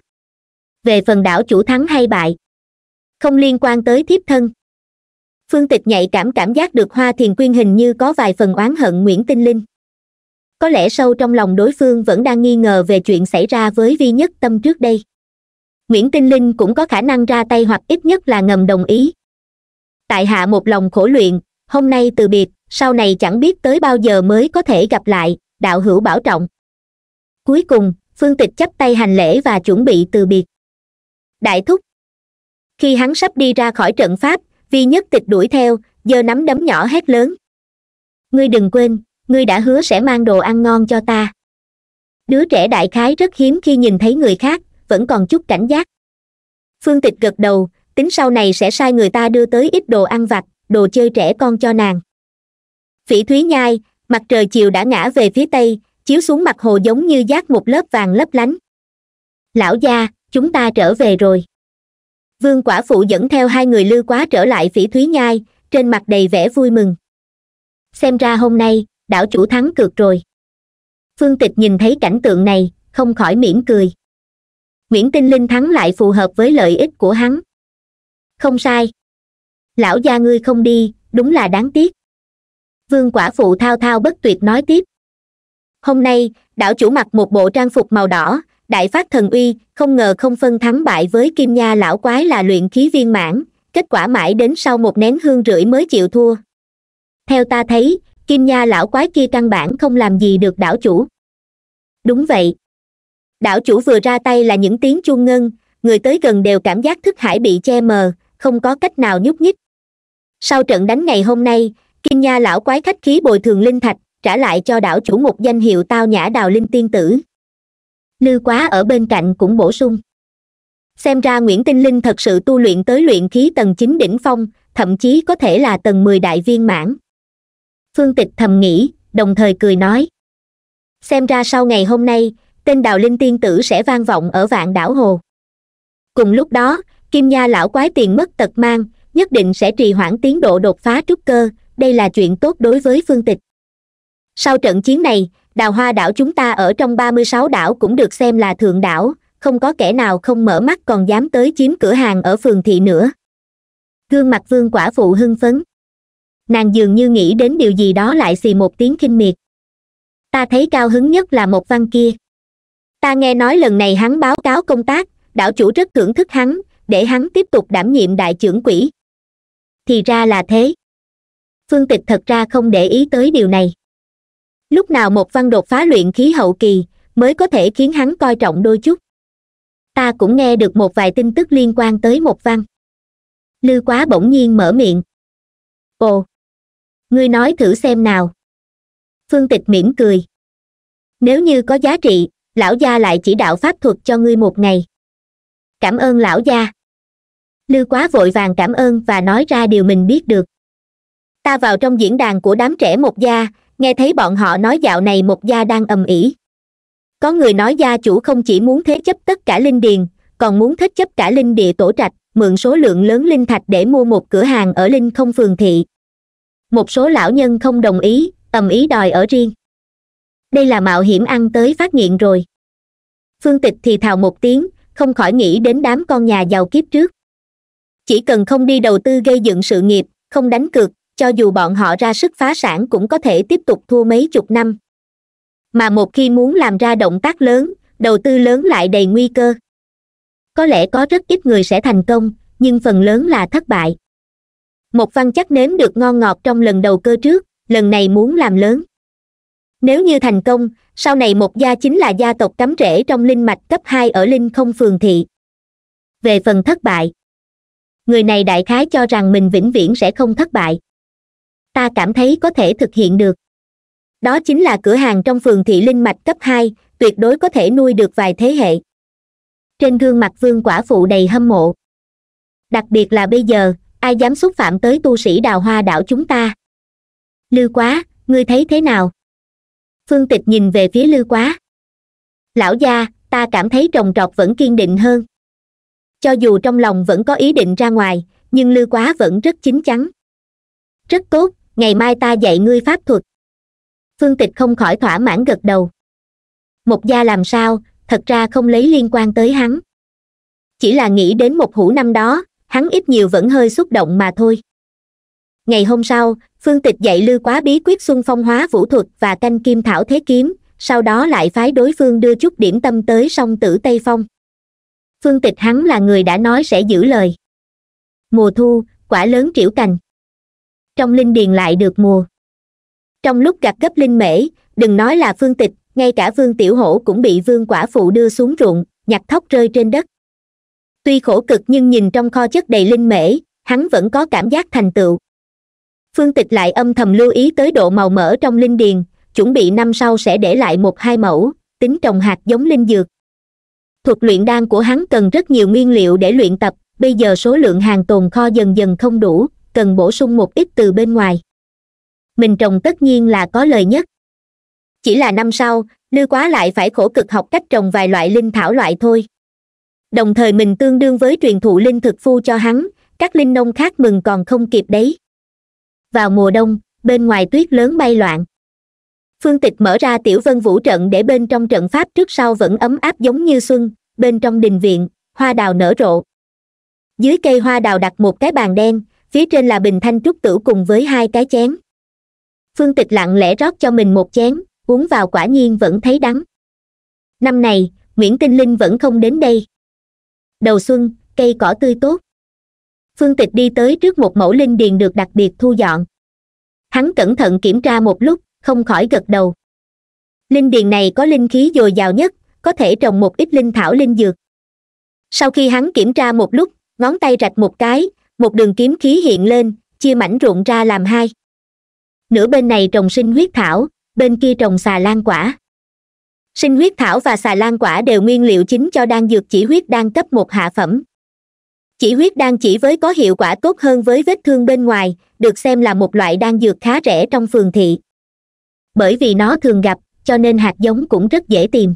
về phần đảo chủ thắng hay bại không liên quan tới thiếp thân phương tịch nhạy cảm cảm giác được hoa thiền quyên hình như có vài phần oán hận nguyễn tinh linh có lẽ sâu trong lòng đối phương vẫn đang nghi ngờ về chuyện xảy ra với vi nhất tâm trước đây nguyễn tinh linh cũng có khả năng ra tay hoặc ít nhất là ngầm đồng ý tại hạ một lòng khổ luyện hôm nay từ biệt sau này chẳng biết tới bao giờ mới có thể gặp lại đạo hữu bảo trọng cuối cùng phương tịch chắp tay hành lễ và chuẩn bị từ biệt đại thúc khi hắn sắp đi ra khỏi trận pháp vi nhất tịch đuổi theo giơ nắm đấm nhỏ hét lớn ngươi đừng quên ngươi đã hứa sẽ mang đồ ăn ngon cho ta đứa trẻ đại khái rất hiếm khi nhìn thấy người khác vẫn còn chút cảnh giác phương tịch gật đầu tính sau này sẽ sai người ta đưa tới ít đồ ăn vặt đồ chơi trẻ con cho nàng phỉ thúy nhai mặt trời chiều đã ngã về phía tây chiếu xuống mặt hồ giống như giác một lớp vàng lấp lánh lão gia chúng ta trở về rồi vương quả phụ dẫn theo hai người lư quá trở lại phỉ thúy nhai trên mặt đầy vẻ vui mừng xem ra hôm nay đảo chủ thắng cược rồi phương tịch nhìn thấy cảnh tượng này không khỏi mỉm cười nguyễn tinh linh thắng lại phù hợp với lợi ích của hắn không sai lão gia ngươi không đi đúng là đáng tiếc vương quả phụ thao thao bất tuyệt nói tiếp hôm nay đảo chủ mặc một bộ trang phục màu đỏ đại phát thần uy không ngờ không phân thắng bại với kim nha lão quái là luyện khí viên mãn kết quả mãi đến sau một nén hương rưỡi mới chịu thua theo ta thấy kim nha lão quái kia căn bản không làm gì được đảo chủ đúng vậy đảo chủ vừa ra tay là những tiếng chuông ngân người tới gần đều cảm giác thức hải bị che mờ không có cách nào nhúc nhích sau trận đánh ngày hôm nay kim nha lão quái khách khí bồi thường linh thạch trả lại cho đảo chủ một danh hiệu tao nhã đào linh tiên tử lư quá ở bên cạnh cũng bổ sung xem ra nguyễn tinh linh thật sự tu luyện tới luyện khí tầng chín đỉnh phong thậm chí có thể là tầng mười đại viên mãn phương tịch thầm nghĩ đồng thời cười nói xem ra sau ngày hôm nay tên đào linh tiên tử sẽ vang vọng ở vạn đảo hồ cùng lúc đó kim nha lão quái tiền mất tật mang nhất định sẽ trì hoãn tiến độ đột phá trúc cơ đây là chuyện tốt đối với phương tịch sau trận chiến này đào hoa đảo chúng ta ở trong ba mươi sáu đảo cũng được xem là thượng đảo không có kẻ nào không mở mắt còn dám tới chiếm cửa hàng ở phường thị nữa gương mặt vương quả phụ hưng phấn nàng dường như nghĩ đến điều gì đó lại xì một tiếng kinh miệt ta thấy cao hứng nhất là một văn kia ta nghe nói lần này hắn báo cáo công tác đảo chủ rất thưởng thức hắn để hắn tiếp tục đảm nhiệm đại trưởng quỹ thì ra là thế phương tịch thật ra không để ý tới điều này lúc nào một văn đột phá luyện khí hậu kỳ mới có thể khiến hắn coi trọng đôi chút ta cũng nghe được một vài tin tức liên quan tới một văn lư quá bỗng nhiên mở miệng ồ ngươi nói thử xem nào phương tịch mỉm cười nếu như có giá trị lão gia lại chỉ đạo pháp thuật cho ngươi một ngày cảm ơn lão gia lư quá vội vàng cảm ơn và nói ra điều mình biết được ta vào trong diễn đàn của đám trẻ một gia nghe thấy bọn họ nói dạo này một gia đang ầm ĩ có người nói gia chủ không chỉ muốn thế chấp tất cả linh điền còn muốn thế chấp cả linh địa tổ trạch mượn số lượng lớn linh thạch để mua một cửa hàng ở linh không phường thị một số lão nhân không đồng ý ầm ý đòi ở riêng đây là mạo hiểm ăn tới phát nghiện rồi phương tịch thì thào một tiếng không khỏi nghĩ đến đám con nhà giàu kiếp trước chỉ cần không đi đầu tư gây dựng sự nghiệp không đánh cược cho dù bọn họ ra sức phá sản cũng có thể tiếp tục thua mấy chục năm mà một khi muốn làm ra động tác lớn đầu tư lớn lại đầy nguy cơ có lẽ có rất ít người sẽ thành công nhưng phần lớn là thất bại một văn chắc nếm được ngon ngọt trong lần đầu cơ trước lần này muốn làm lớn nếu như thành công sau này một gia chính là gia tộc cắm rễ trong linh mạch cấp hai ở linh không phường thị về phần thất bại người này đại khái cho rằng mình vĩnh viễn sẽ không thất bại ta cảm thấy có thể thực hiện được đó chính là cửa hàng trong phường thị linh mạch cấp hai tuyệt đối có thể nuôi được vài thế hệ trên gương mặt vương quả phụ đầy hâm mộ đặc biệt là bây giờ ai dám xúc phạm tới tu sĩ đào hoa đảo chúng ta lư quá ngươi thấy thế nào phương tịch nhìn về phía lư quá lão gia ta cảm thấy trồng trọt vẫn kiên định hơn cho dù trong lòng vẫn có ý định ra ngoài nhưng lư quá vẫn rất chín chắn rất tốt ngày mai ta dạy ngươi pháp thuật phương tịch không khỏi thỏa mãn gật đầu một gia làm sao thật ra không lấy liên quan tới hắn chỉ là nghĩ đến một hũ năm đó hắn ít nhiều vẫn hơi xúc động mà thôi ngày hôm sau phương tịch dạy lư quá bí quyết xuân phong hóa vũ thuật và canh kim thảo thế kiếm sau đó lại phái đối phương đưa chút điểm tâm tới sông tử tây phong phương tịch hắn là người đã nói sẽ giữ lời mùa thu quả lớn triểu cành trong linh điền lại được mùa trong lúc gặp gấp linh mễ đừng nói là phương tịch ngay cả vương tiểu hổ cũng bị vương quả phụ đưa xuống ruộng nhặt thóc rơi trên đất tuy khổ cực nhưng nhìn trong kho chất đầy linh mễ hắn vẫn có cảm giác thành tựu phương tịch lại âm thầm lưu ý tới độ màu mỡ trong linh điền chuẩn bị năm sau sẽ để lại một hai mẫu tính trồng hạt giống linh dược thuật luyện đan của hắn cần rất nhiều nguyên liệu để luyện tập bây giờ số lượng hàng tồn kho dần dần không đủ cần bổ sung một ít từ bên ngoài mình trồng tất nhiên là có lời nhất chỉ là năm sau lư quá lại phải khổ cực học cách trồng vài loại linh thảo loại thôi đồng thời mình tương đương với truyền thụ linh thực phu cho hắn các linh nông khác mừng còn không kịp đấy vào mùa đông bên ngoài tuyết lớn bay loạn phương tịch mở ra tiểu vân vũ trận để bên trong trận pháp trước sau vẫn ấm áp giống như xuân bên trong đình viện hoa đào nở rộ dưới cây hoa đào đặt một cái bàn đen phía trên là bình thanh trúc tử cùng với hai cái chén phương tịch lặng lẽ rót cho mình một chén uống vào quả nhiên vẫn thấy đắng năm này nguyễn tinh linh vẫn không đến đây đầu xuân cây cỏ tươi tốt phương tịch đi tới trước một mẫu linh điền được đặc biệt thu dọn hắn cẩn thận kiểm tra một lúc không khỏi gật đầu linh điền này có linh khí dồi dào nhất có thể trồng một ít linh thảo linh dược sau khi hắn kiểm tra một lúc ngón tay rạch một cái một đường kiếm khí hiện lên chia mảnh ruộng ra làm hai nửa bên này trồng sinh huyết thảo bên kia trồng xà lan quả sinh huyết thảo và xà lan quả đều nguyên liệu chính cho đan dược chỉ huyết đan cấp một hạ phẩm chỉ huyết đan chỉ với có hiệu quả tốt hơn với vết thương bên ngoài được xem là một loại đan dược khá rẻ trong phường thị bởi vì nó thường gặp cho nên hạt giống cũng rất dễ tìm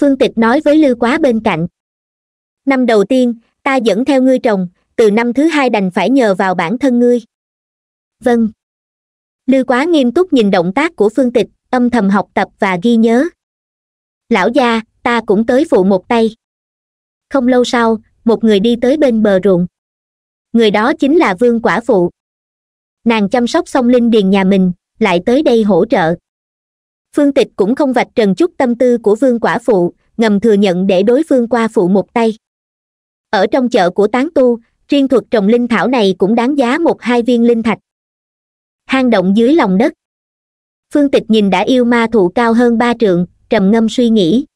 phương tịch nói với lư quá bên cạnh năm đầu tiên ta dẫn theo ngươi trồng từ năm thứ hai đành phải nhờ vào bản thân ngươi vâng lư quá nghiêm túc nhìn động tác của phương tịch âm thầm học tập và ghi nhớ lão gia ta cũng tới phụ một tay không lâu sau một người đi tới bên bờ ruộng người đó chính là vương quả phụ nàng chăm sóc xong linh điền nhà mình lại tới đây hỗ trợ phương tịch cũng không vạch trần chút tâm tư của vương quả phụ ngầm thừa nhận để đối phương qua phụ một tay ở trong chợ của tán tu riêng thuật trồng linh thảo này cũng đáng giá một hai viên linh thạch hang động dưới lòng đất phương tịch nhìn đã yêu ma thụ cao hơn ba trượng trầm ngâm suy nghĩ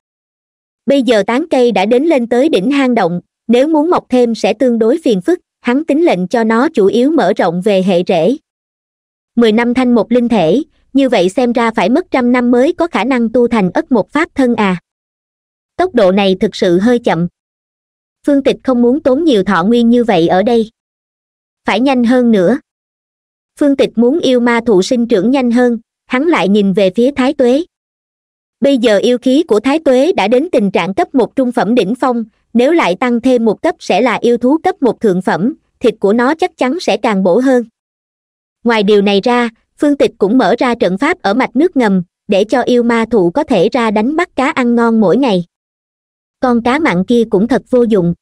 bây giờ tán cây đã đến lên tới đỉnh hang động nếu muốn mọc thêm sẽ tương đối phiền phức hắn tính lệnh cho nó chủ yếu mở rộng về hệ rễ mười năm thanh một linh thể như vậy xem ra phải mất trăm năm mới có khả năng tu thành ất một pháp thân à tốc độ này thực sự hơi chậm phương tịch không muốn tốn nhiều thọ nguyên như vậy ở đây phải nhanh hơn nữa phương tịch muốn yêu ma thụ sinh trưởng nhanh hơn hắn lại nhìn về phía thái tuế bây giờ yêu khí của thái tuế đã đến tình trạng cấp một trung phẩm đỉnh phong nếu lại tăng thêm một cấp sẽ là yêu thú cấp một thượng phẩm thịt của nó chắc chắn sẽ càng bổ hơn ngoài điều này ra phương tịch cũng mở ra trận pháp ở mạch nước ngầm để cho yêu ma thụ có thể ra đánh bắt cá ăn ngon mỗi ngày con cá mặn kia cũng thật vô dụng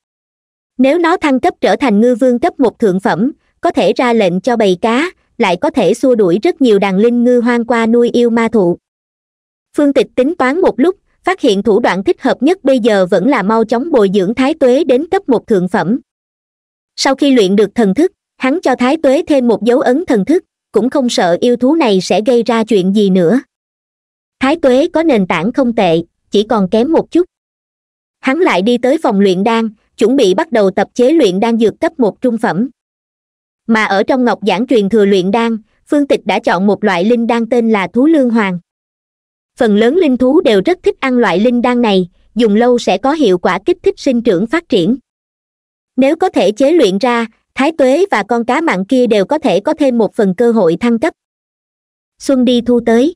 nếu nó thăng cấp trở thành ngư vương cấp một thượng phẩm có thể ra lệnh cho bầy cá lại có thể xua đuổi rất nhiều đàn linh ngư hoang qua nuôi yêu ma thụ phương tịch tính toán một lúc phát hiện thủ đoạn thích hợp nhất bây giờ vẫn là mau chóng bồi dưỡng thái tuế đến cấp một thượng phẩm sau khi luyện được thần thức hắn cho thái tuế thêm một dấu ấn thần thức cũng không sợ yêu thú này sẽ gây ra chuyện gì nữa thái tuế có nền tảng không tệ chỉ còn kém một chút hắn lại đi tới phòng luyện đan chuẩn bị bắt đầu tập chế luyện đan dược cấp một trung phẩm mà ở trong ngọc giảng truyền thừa luyện đan phương tịch đã chọn một loại linh đan tên là thú lương hoàng phần lớn linh thú đều rất thích ăn loại linh đan này dùng lâu sẽ có hiệu quả kích thích sinh trưởng phát triển nếu có thể chế luyện ra thái tuế và con cá mặn kia đều có thể có thêm một phần cơ hội thăng cấp xuân đi thu tới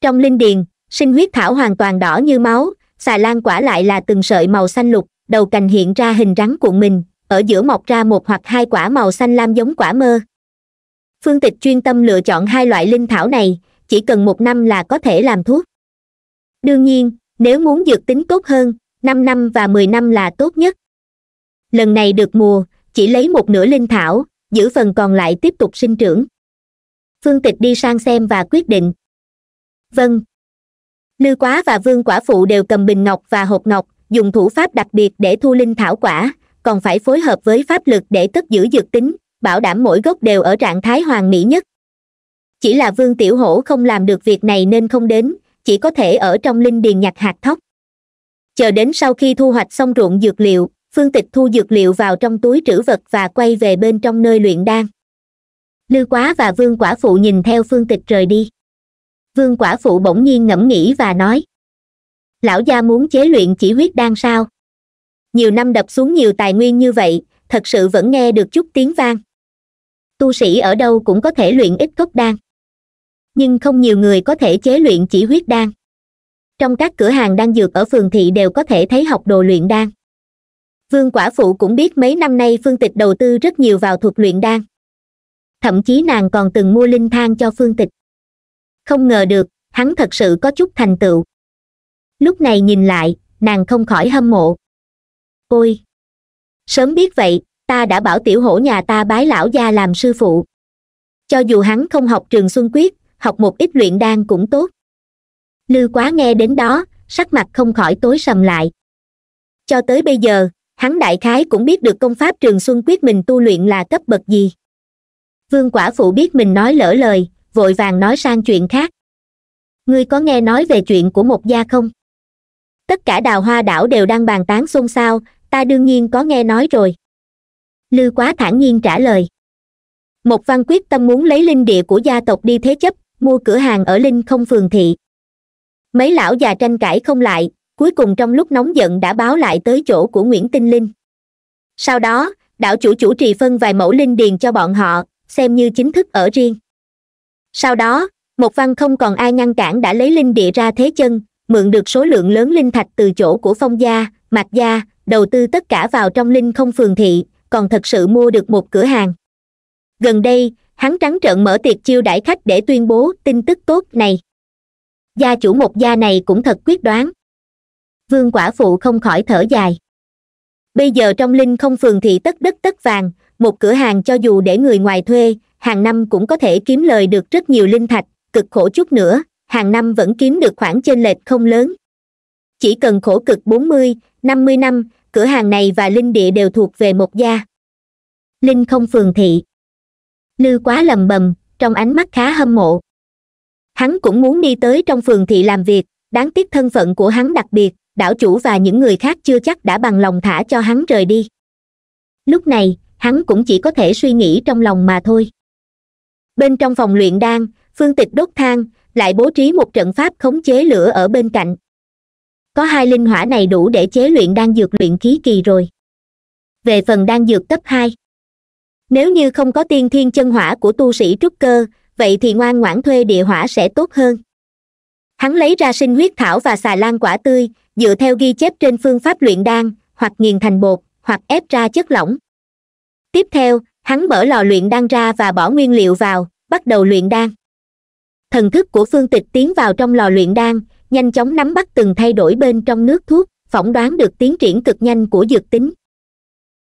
trong linh điền sinh huyết thảo hoàn toàn đỏ như máu xà lan quả lại là từng sợi màu xanh lục đầu cành hiện ra hình rắn cuộn mình ở giữa mọc ra một hoặc hai quả màu xanh lam giống quả mơ phương tịch chuyên tâm lựa chọn hai loại linh thảo này chỉ cần một năm là có thể làm thuốc đương nhiên nếu muốn dược tính tốt hơn năm năm và mười năm là tốt nhất lần này được mùa chỉ lấy một nửa linh thảo giữ phần còn lại tiếp tục sinh trưởng phương tịch đi sang xem và quyết định vâng lư quá và vương quả phụ đều cầm bình ngọc và hộp ngọc dùng thủ pháp đặc biệt để thu linh thảo quả còn phải phối hợp với pháp lực để cất giữ dược tính bảo đảm mỗi gốc đều ở trạng thái hoàn mỹ nhất chỉ là vương tiểu hổ không làm được việc này nên không đến chỉ có thể ở trong linh điền nhặt hạt thóc chờ đến sau khi thu hoạch xong ruộng dược liệu phương tịch thu dược liệu vào trong túi trữ vật và quay về bên trong nơi luyện đan lư quá và vương quả phụ nhìn theo phương tịch rời đi vương quả phụ bỗng nhiên ngẫm nghĩ và nói lão gia muốn chế luyện chỉ huyết đan sao nhiều năm đập xuống nhiều tài nguyên như vậy thật sự vẫn nghe được chút tiếng vang tu sĩ ở đâu cũng có thể luyện ít cốc đan nhưng không nhiều người có thể chế luyện chỉ huyết đan trong các cửa hàng đan dược ở phường thị đều có thể thấy học đồ luyện đan vương quả phụ cũng biết mấy năm nay phương tịch đầu tư rất nhiều vào thuật luyện đan thậm chí nàng còn từng mua linh thang cho phương tịch không ngờ được hắn thật sự có chút thành tựu lúc này nhìn lại nàng không khỏi hâm mộ ôi sớm biết vậy ta đã bảo tiểu hổ nhà ta bái lão gia làm sư phụ cho dù hắn không học trường xuân quyết học một ít luyện đan cũng tốt lư quá nghe đến đó sắc mặt không khỏi tối sầm lại cho tới bây giờ hắn đại khái cũng biết được công pháp trường xuân quyết mình tu luyện là cấp bậc gì vương quả phụ biết mình nói lỡ lời vội vàng nói sang chuyện khác ngươi có nghe nói về chuyện của một gia không tất cả đào hoa đảo đều đang bàn tán xôn xao ta đương nhiên có nghe nói rồi lư quá thản nhiên trả lời một văn quyết tâm muốn lấy linh địa của gia tộc đi thế chấp mua cửa hàng ở linh không phường thị mấy lão già tranh cãi không lại cuối cùng trong lúc nóng giận đã báo lại tới chỗ của nguyễn tinh linh sau đó đảo chủ chủ trì phân vài mẫu linh điền cho bọn họ xem như chính thức ở riêng sau đó một văn không còn ai ngăn cản đã lấy linh địa ra thế chân mượn được số lượng lớn linh thạch từ chỗ của phong gia mạc gia đầu tư tất cả vào trong linh không phường thị còn thật sự mua được một cửa hàng gần đây hắn trắng trợn mở tiệc chiêu đãi khách để tuyên bố tin tức tốt này gia chủ một gia này cũng thật quyết đoán vương quả phụ không khỏi thở dài bây giờ trong linh không phường thị tất đất tất vàng một cửa hàng cho dù để người ngoài thuê hàng năm cũng có thể kiếm lời được rất nhiều linh thạch cực khổ chút nữa hàng năm vẫn kiếm được khoản chênh lệch không lớn chỉ cần khổ cực bốn mươi năm mươi năm cửa hàng này và linh địa đều thuộc về một gia linh không phường thị lư quá lầm bầm trong ánh mắt khá hâm mộ hắn cũng muốn đi tới trong phường thị làm việc đáng tiếc thân phận của hắn đặc biệt đảo chủ và những người khác chưa chắc đã bằng lòng thả cho hắn rời đi lúc này hắn cũng chỉ có thể suy nghĩ trong lòng mà thôi bên trong phòng luyện đan phương tịch đốt thang lại bố trí một trận pháp khống chế lửa ở bên cạnh có hai linh hỏa này đủ để chế luyện đan dược luyện khí kỳ rồi về phần đan dược cấp hai nếu như không có tiên thiên chân hỏa của tu sĩ trúc cơ vậy thì ngoan ngoãn thuê địa hỏa sẽ tốt hơn hắn lấy ra sinh huyết thảo và xà lan quả tươi dựa theo ghi chép trên phương pháp luyện đan hoặc nghiền thành bột hoặc ép ra chất lỏng tiếp theo hắn mở lò luyện đan ra và bỏ nguyên liệu vào bắt đầu luyện đan thần thức của phương tịch tiến vào trong lò luyện đan nhanh chóng nắm bắt từng thay đổi bên trong nước thuốc phỏng đoán được tiến triển cực nhanh của dược tính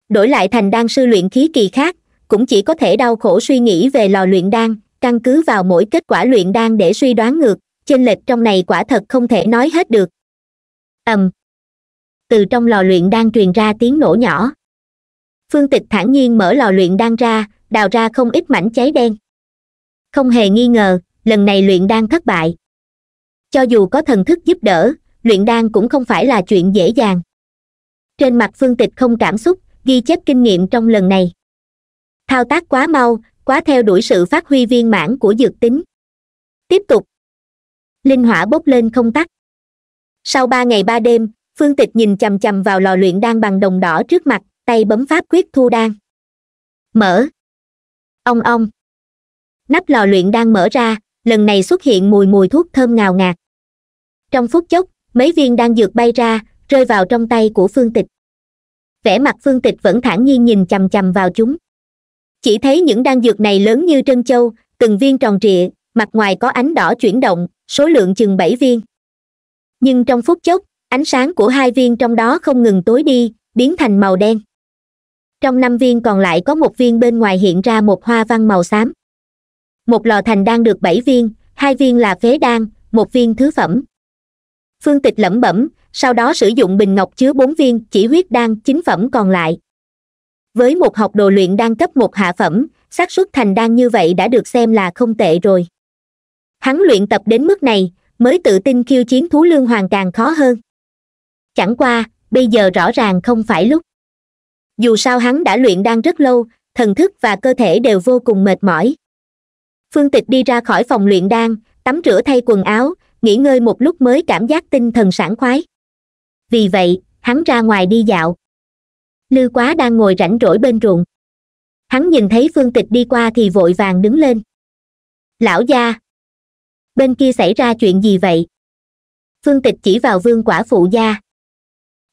đổi lại thành đan sư luyện khí kỳ khác cũng chỉ có thể đau khổ suy nghĩ về lò luyện đan căn cứ vào mỗi kết quả luyện đan để suy đoán ngược chênh lệch trong này quả thật không thể nói hết được ầm um. từ trong lò luyện đan truyền ra tiếng nổ nhỏ phương tịch thản nhiên mở lò luyện đan ra đào ra không ít mảnh cháy đen không hề nghi ngờ lần này luyện đan thất bại cho dù có thần thức giúp đỡ luyện đan cũng không phải là chuyện dễ dàng trên mặt phương tịch không cảm xúc ghi chép kinh nghiệm trong lần này thao tác quá mau quá theo đuổi sự phát huy viên mãn của dược tính tiếp tục linh hỏa bốc lên không tắt sau ba ngày ba đêm phương tịch nhìn chằm chằm vào lò luyện đan bằng đồng đỏ trước mặt tay bấm pháp quyết thu đan mở ông ông nắp lò luyện đang mở ra lần này xuất hiện mùi mùi thuốc thơm ngào ngạt trong phút chốc mấy viên đan dược bay ra rơi vào trong tay của phương tịch vẻ mặt phương tịch vẫn thản nhiên nhìn chằm chằm vào chúng chỉ thấy những đan dược này lớn như trân châu từng viên tròn trịa mặt ngoài có ánh đỏ chuyển động số lượng chừng bảy viên nhưng trong phút chốc ánh sáng của hai viên trong đó không ngừng tối đi biến thành màu đen trong năm viên còn lại có một viên bên ngoài hiện ra một hoa văn màu xám một lò thành đan được bảy viên hai viên là phế đan một viên thứ phẩm phương tịch lẩm bẩm sau đó sử dụng bình ngọc chứa bốn viên chỉ huyết đan chính phẩm còn lại với một học đồ luyện đan cấp một hạ phẩm xác suất thành đan như vậy đã được xem là không tệ rồi hắn luyện tập đến mức này mới tự tin khiêu chiến thú lương hoàn càng khó hơn chẳng qua bây giờ rõ ràng không phải lúc dù sao hắn đã luyện đan rất lâu thần thức và cơ thể đều vô cùng mệt mỏi phương tịch đi ra khỏi phòng luyện đan tắm rửa thay quần áo nghỉ ngơi một lúc mới cảm giác tinh thần sảng khoái vì vậy hắn ra ngoài đi dạo lư quá đang ngồi rảnh rỗi bên ruộng hắn nhìn thấy phương tịch đi qua thì vội vàng đứng lên lão gia bên kia xảy ra chuyện gì vậy phương tịch chỉ vào vương quả phụ gia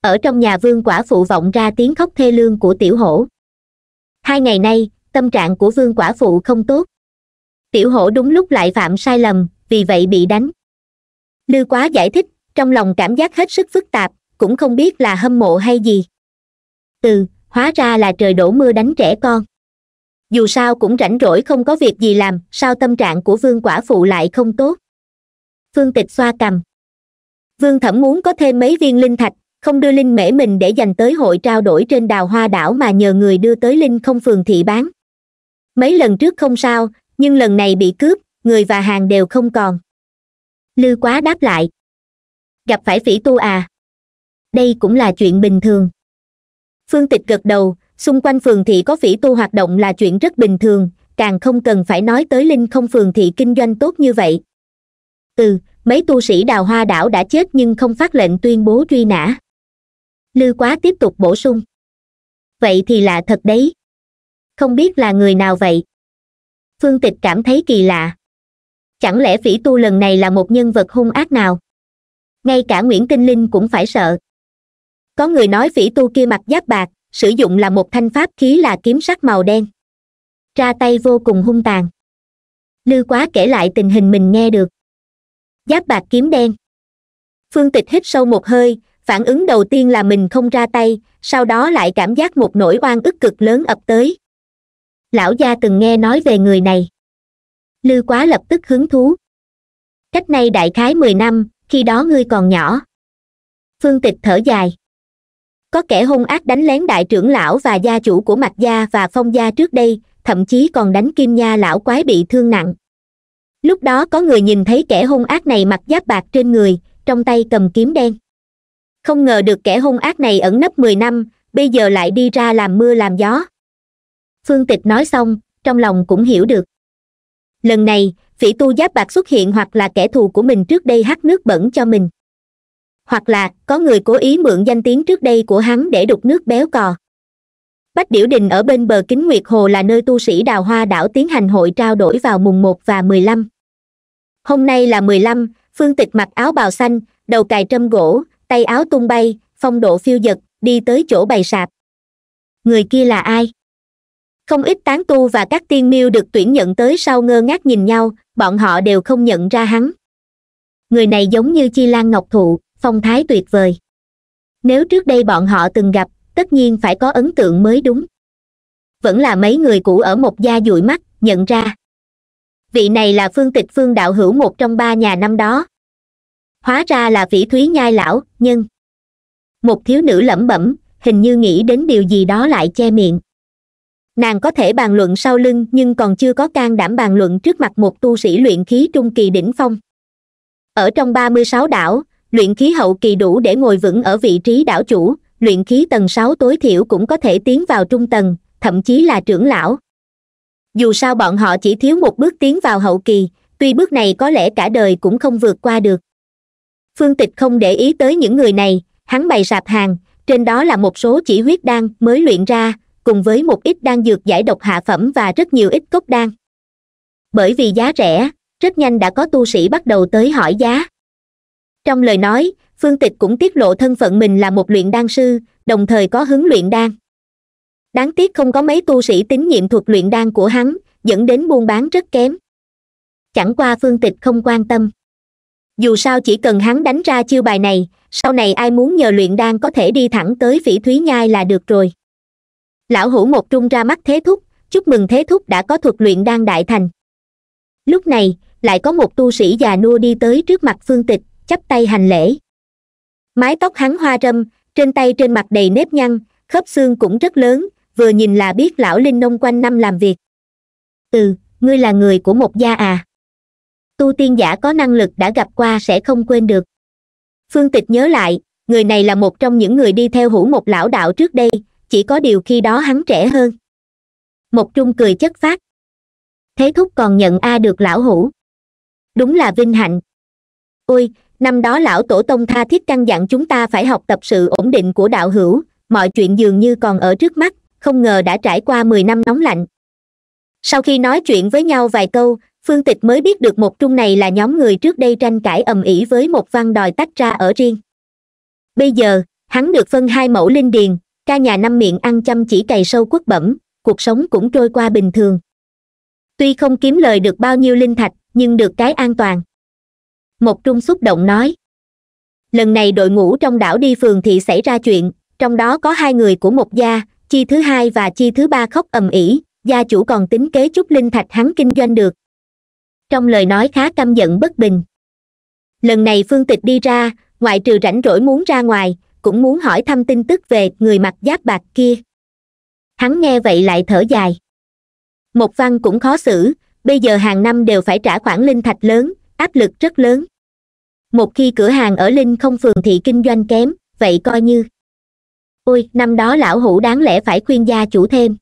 ở trong nhà vương quả phụ vọng ra tiếng khóc thê lương của tiểu hổ hai ngày nay tâm trạng của vương quả phụ không tốt tiểu hổ đúng lúc lại phạm sai lầm vì vậy bị đánh lư quá giải thích trong lòng cảm giác hết sức phức tạp cũng không biết là hâm mộ hay gì từ hóa ra là trời đổ mưa đánh trẻ con dù sao cũng rảnh rỗi không có việc gì làm sao tâm trạng của vương quả phụ lại không tốt phương tịch xoa cầm vương thẩm muốn có thêm mấy viên linh thạch không đưa linh mễ mình để dành tới hội trao đổi trên đào hoa đảo mà nhờ người đưa tới linh không phường thị bán mấy lần trước không sao nhưng lần này bị cướp người và hàng đều không còn lư quá đáp lại gặp phải phỉ tu à đây cũng là chuyện bình thường phương tịch gật đầu xung quanh phường thị có phỉ tu hoạt động là chuyện rất bình thường càng không cần phải nói tới linh không phường thị kinh doanh tốt như vậy ừ mấy tu sĩ đào hoa đảo đã chết nhưng không phát lệnh tuyên bố truy nã lư quá tiếp tục bổ sung vậy thì lạ thật đấy không biết là người nào vậy phương tịch cảm thấy kỳ lạ chẳng lẽ phỉ tu lần này là một nhân vật hung ác nào ngay cả nguyễn kinh linh cũng phải sợ có người nói phỉ tu kia mặc giáp bạc sử dụng là một thanh pháp khí là kiếm sắc màu đen ra tay vô cùng hung tàn lư quá kể lại tình hình mình nghe được giáp bạc kiếm đen phương tịch hít sâu một hơi phản ứng đầu tiên là mình không ra tay sau đó lại cảm giác một nỗi oan ức cực lớn ập tới lão gia từng nghe nói về người này lư quá lập tức hứng thú cách nay đại khái mười năm khi đó ngươi còn nhỏ phương tịch thở dài có kẻ hung ác đánh lén đại trưởng lão và gia chủ của mạch gia và phong gia trước đây thậm chí còn đánh kim nha lão quái bị thương nặng lúc đó có người nhìn thấy kẻ hung ác này mặc giáp bạc trên người trong tay cầm kiếm đen không ngờ được kẻ hung ác này ẩn nấp mười năm bây giờ lại đi ra làm mưa làm gió phương tịch nói xong trong lòng cũng hiểu được lần này phỉ tu giáp bạc xuất hiện hoặc là kẻ thù của mình trước đây hát nước bẩn cho mình hoặc là có người cố ý mượn danh tiếng trước đây của hắn để đục nước béo cò bách điểu đình ở bên bờ kính nguyệt hồ là nơi tu sĩ đào hoa đảo tiến hành hội trao đổi vào mùng một và mười lăm hôm nay là mười lăm phương tịch mặc áo bào xanh đầu cài trâm gỗ tay áo tung bay phong độ phiêu dật đi tới chỗ bày sạp người kia là ai không ít tán tu và các tiên miêu được tuyển nhận tới sau ngơ ngác nhìn nhau bọn họ đều không nhận ra hắn người này giống như chi lan ngọc thụ phong thái tuyệt vời nếu trước đây bọn họ từng gặp tất nhiên phải có ấn tượng mới đúng vẫn là mấy người cũ ở một gia dụi mắt nhận ra vị này là phương tịch phương đạo hữu một trong ba nhà năm đó hóa ra là vĩ thúy nhai lão nhưng một thiếu nữ lẩm bẩm hình như nghĩ đến điều gì đó lại che miệng nàng có thể bàn luận sau lưng nhưng còn chưa có can đảm bàn luận trước mặt một tu sĩ luyện khí trung kỳ đỉnh phong ở trong ba mươi sáu đảo luyện khí hậu kỳ đủ để ngồi vững ở vị trí đảo chủ luyện khí tầng sáu tối thiểu cũng có thể tiến vào trung tầng thậm chí là trưởng lão dù sao bọn họ chỉ thiếu một bước tiến vào hậu kỳ tuy bước này có lẽ cả đời cũng không vượt qua được phương tịch không để ý tới những người này hắn bày sạp hàng trên đó là một số chỉ huyết đan mới luyện ra cùng với một ít đan dược giải độc hạ phẩm và rất nhiều ít cốc đan bởi vì giá rẻ rất nhanh đã có tu sĩ bắt đầu tới hỏi giá trong lời nói phương tịch cũng tiết lộ thân phận mình là một luyện đan sư đồng thời có hướng luyện đan đáng tiếc không có mấy tu sĩ tín nhiệm thuộc luyện đan của hắn dẫn đến buôn bán rất kém chẳng qua phương tịch không quan tâm dù sao chỉ cần hắn đánh ra chiêu bài này sau này ai muốn nhờ luyện đan có thể đi thẳng tới phỉ thúy nhai là được rồi lão hủ một trung ra mắt thế thúc chúc mừng thế thúc đã có thuật luyện đan đại thành lúc này lại có một tu sĩ già nua đi tới trước mặt phương tịch chắp tay hành lễ mái tóc hắn hoa râm trên tay trên mặt đầy nếp nhăn khớp xương cũng rất lớn vừa nhìn là biết lão linh nông quanh năm làm việc ừ ngươi là người của một gia à tu tiên giả có năng lực đã gặp qua sẽ không quên được phương tịch nhớ lại người này là một trong những người đi theo hữu một lão đạo trước đây chỉ có điều khi đó hắn trẻ hơn một trung cười chất phát thế thúc còn nhận a được lão hữu đúng là vinh hạnh ôi năm đó lão tổ tông tha thiết căn dặn chúng ta phải học tập sự ổn định của đạo hữu mọi chuyện dường như còn ở trước mắt không ngờ đã trải qua mười năm nóng lạnh sau khi nói chuyện với nhau vài câu phương tịch mới biết được một trung này là nhóm người trước đây tranh cãi ầm ĩ với một văn đòi tách ra ở riêng bây giờ hắn được phân hai mẫu linh điền ca nhà năm miệng ăn chăm chỉ cày sâu quất bẩm cuộc sống cũng trôi qua bình thường tuy không kiếm lời được bao nhiêu linh thạch nhưng được cái an toàn một trung xúc động nói lần này đội ngũ trong đảo đi phường thì xảy ra chuyện trong đó có hai người của một gia chi thứ hai và chi thứ ba khóc ầm ĩ gia chủ còn tính kế chút linh thạch hắn kinh doanh được trong lời nói khá căm giận bất bình lần này phương tịch đi ra ngoại trừ rảnh rỗi muốn ra ngoài cũng muốn hỏi thăm tin tức về người mặc giáp bạc kia hắn nghe vậy lại thở dài một văn cũng khó xử bây giờ hàng năm đều phải trả khoản linh thạch lớn áp lực rất lớn một khi cửa hàng ở linh không phường thị kinh doanh kém vậy coi như ôi năm đó lão hủ đáng lẽ phải khuyên gia chủ thêm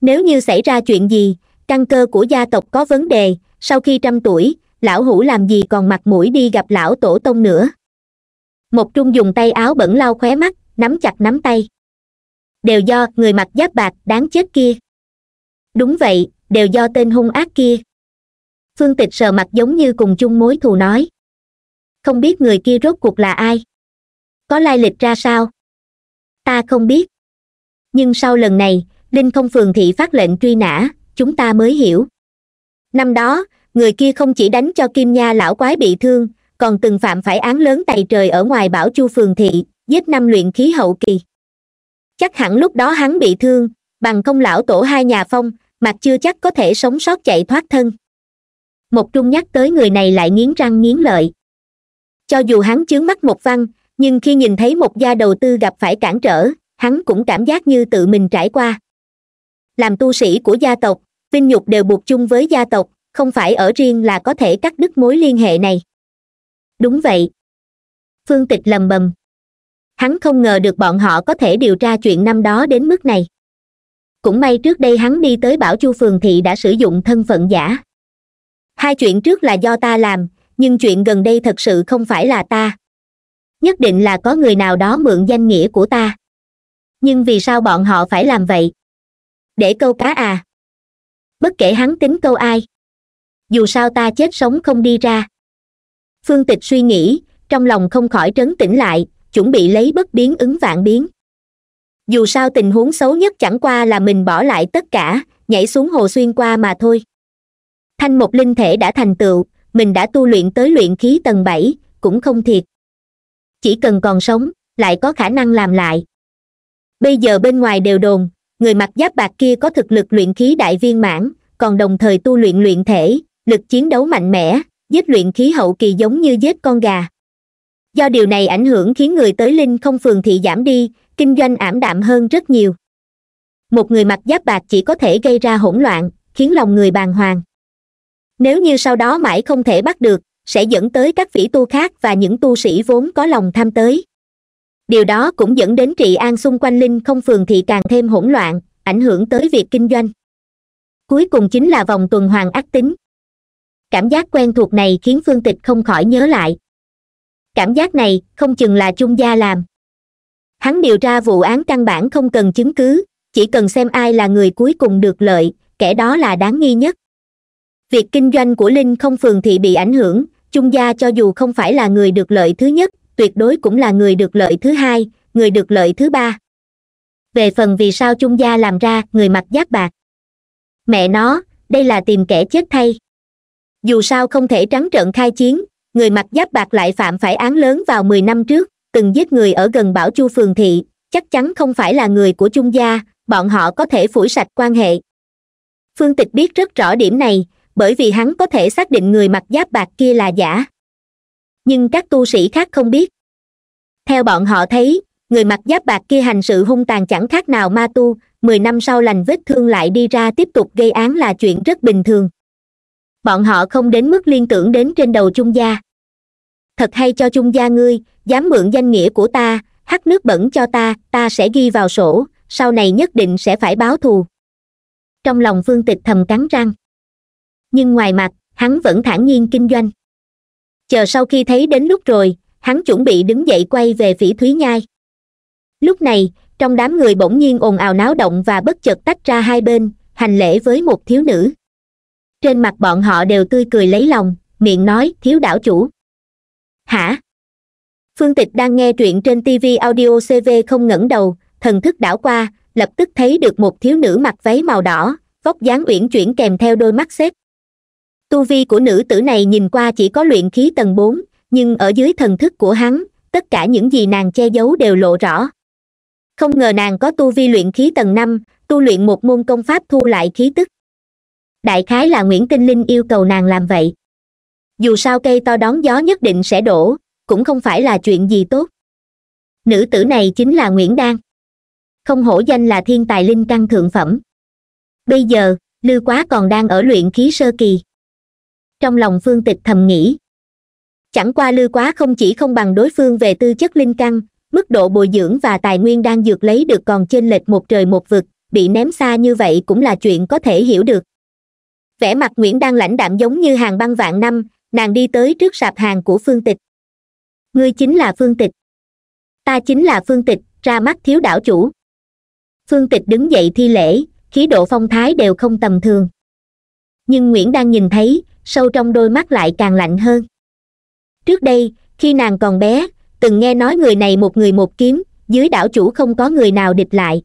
nếu như xảy ra chuyện gì căn cơ của gia tộc có vấn đề sau khi trăm tuổi lão hủ làm gì còn mặt mũi đi gặp lão tổ tông nữa một trung dùng tay áo bẩn lau khóe mắt nắm chặt nắm tay đều do người mặc giáp bạc đáng chết kia đúng vậy đều do tên hung ác kia phương tịch sờ mặt giống như cùng chung mối thù nói không biết người kia rốt cuộc là ai có lai lịch ra sao ta không biết nhưng sau lần này linh không phường thị phát lệnh truy nã chúng ta mới hiểu năm đó người kia không chỉ đánh cho kim nha lão quái bị thương còn từng phạm phải án lớn tày trời ở ngoài bảo chu phường thị giết năm luyện khí hậu kỳ chắc hẳn lúc đó hắn bị thương bằng công lão tổ hai nhà phong mặt chưa chắc có thể sống sót chạy thoát thân một trung nhắc tới người này lại nghiến răng nghiến lợi cho dù hắn chướng mắt một văn nhưng khi nhìn thấy một gia đầu tư gặp phải cản trở hắn cũng cảm giác như tự mình trải qua làm tu sĩ của gia tộc vinh nhục đều buộc chung với gia tộc không phải ở riêng là có thể cắt đứt mối liên hệ này đúng vậy phương tịch lầm bầm hắn không ngờ được bọn họ có thể điều tra chuyện năm đó đến mức này cũng may trước đây hắn đi tới bảo chu phường thị đã sử dụng thân phận giả hai chuyện trước là do ta làm nhưng chuyện gần đây thật sự không phải là ta nhất định là có người nào đó mượn danh nghĩa của ta nhưng vì sao bọn họ phải làm vậy để câu cá à bất kể hắn tính câu ai dù sao ta chết sống không đi ra phương tịch suy nghĩ trong lòng không khỏi trấn tĩnh lại chuẩn bị lấy bất biến ứng vạn biến dù sao tình huống xấu nhất chẳng qua là mình bỏ lại tất cả nhảy xuống hồ xuyên qua mà thôi thanh một linh thể đã thành tựu mình đã tu luyện tới luyện khí tầng bảy cũng không thiệt chỉ cần còn sống lại có khả năng làm lại bây giờ bên ngoài đều đồn người mặc giáp bạc kia có thực lực luyện khí đại viên mãn còn đồng thời tu luyện luyện thể lực chiến đấu mạnh mẽ giết luyện khí hậu kỳ giống như giết con gà do điều này ảnh hưởng khiến người tới linh không phường thị giảm đi kinh doanh ảm đạm hơn rất nhiều một người mặc giáp bạc chỉ có thể gây ra hỗn loạn khiến lòng người bàng hoàng nếu như sau đó mãi không thể bắt được sẽ dẫn tới các vĩ tu khác và những tu sĩ vốn có lòng tham tới điều đó cũng dẫn đến trị an xung quanh linh không phường thị càng thêm hỗn loạn ảnh hưởng tới việc kinh doanh cuối cùng chính là vòng tuần hoàn ác tính cảm giác quen thuộc này khiến phương tịch không khỏi nhớ lại cảm giác này không chừng là trung gia làm hắn điều tra vụ án căn bản không cần chứng cứ chỉ cần xem ai là người cuối cùng được lợi kẻ đó là đáng nghi nhất việc kinh doanh của linh không phường thị bị ảnh hưởng trung gia cho dù không phải là người được lợi thứ nhất tuyệt đối cũng là người được lợi thứ hai người được lợi thứ ba về phần vì sao Trung gia làm ra người mặc giáp bạc mẹ nó đây là tìm kẻ chết thay dù sao không thể trắng trợn khai chiến người mặc giáp bạc lại phạm phải án lớn vào mười năm trước từng giết người ở gần bảo chu phường thị chắc chắn không phải là người của Trung gia bọn họ có thể phủi sạch quan hệ phương tịch biết rất rõ điểm này bởi vì hắn có thể xác định người mặc giáp bạc kia là giả nhưng các tu sĩ khác không biết theo bọn họ thấy người mặc giáp bạc kia hành sự hung tàn chẳng khác nào ma tu mười năm sau lành vết thương lại đi ra tiếp tục gây án là chuyện rất bình thường bọn họ không đến mức liên tưởng đến trên đầu chung gia thật hay cho chung gia ngươi dám mượn danh nghĩa của ta hắt nước bẩn cho ta ta sẽ ghi vào sổ sau này nhất định sẽ phải báo thù trong lòng phương tịch thầm cắn răng nhưng ngoài mặt hắn vẫn thản nhiên kinh doanh chờ sau khi thấy đến lúc rồi hắn chuẩn bị đứng dậy quay về phỉ thúy nhai lúc này trong đám người bỗng nhiên ồn ào náo động và bất chợt tách ra hai bên hành lễ với một thiếu nữ trên mặt bọn họ đều tươi cười lấy lòng miệng nói thiếu đảo chủ hả phương tịch đang nghe truyện trên tv audio cv không ngẩng đầu thần thức đảo qua lập tức thấy được một thiếu nữ mặc váy màu đỏ vóc dáng uyển chuyển kèm theo đôi mắt xếp tu vi của nữ tử này nhìn qua chỉ có luyện khí tầng bốn nhưng ở dưới thần thức của hắn tất cả những gì nàng che giấu đều lộ rõ không ngờ nàng có tu vi luyện khí tầng năm tu luyện một môn công pháp thu lại khí tức đại khái là nguyễn tinh linh yêu cầu nàng làm vậy dù sao cây to đón gió nhất định sẽ đổ cũng không phải là chuyện gì tốt nữ tử này chính là nguyễn đan không hổ danh là thiên tài linh căn thượng phẩm bây giờ lưu quá còn đang ở luyện khí sơ kỳ trong lòng phương tịch thầm nghĩ chẳng qua lư quá không chỉ không bằng đối phương về tư chất linh căn mức độ bồi dưỡng và tài nguyên đang dược lấy được còn chênh lệch một trời một vực bị ném xa như vậy cũng là chuyện có thể hiểu được vẻ mặt nguyễn đang lãnh đạm giống như hàng băng vạn năm nàng đi tới trước sạp hàng của phương tịch ngươi chính là phương tịch ta chính là phương tịch ra mắt thiếu đảo chủ phương tịch đứng dậy thi lễ khí độ phong thái đều không tầm thường nhưng nguyễn đang nhìn thấy sâu trong đôi mắt lại càng lạnh hơn trước đây khi nàng còn bé từng nghe nói người này một người một kiếm dưới đảo chủ không có người nào địch lại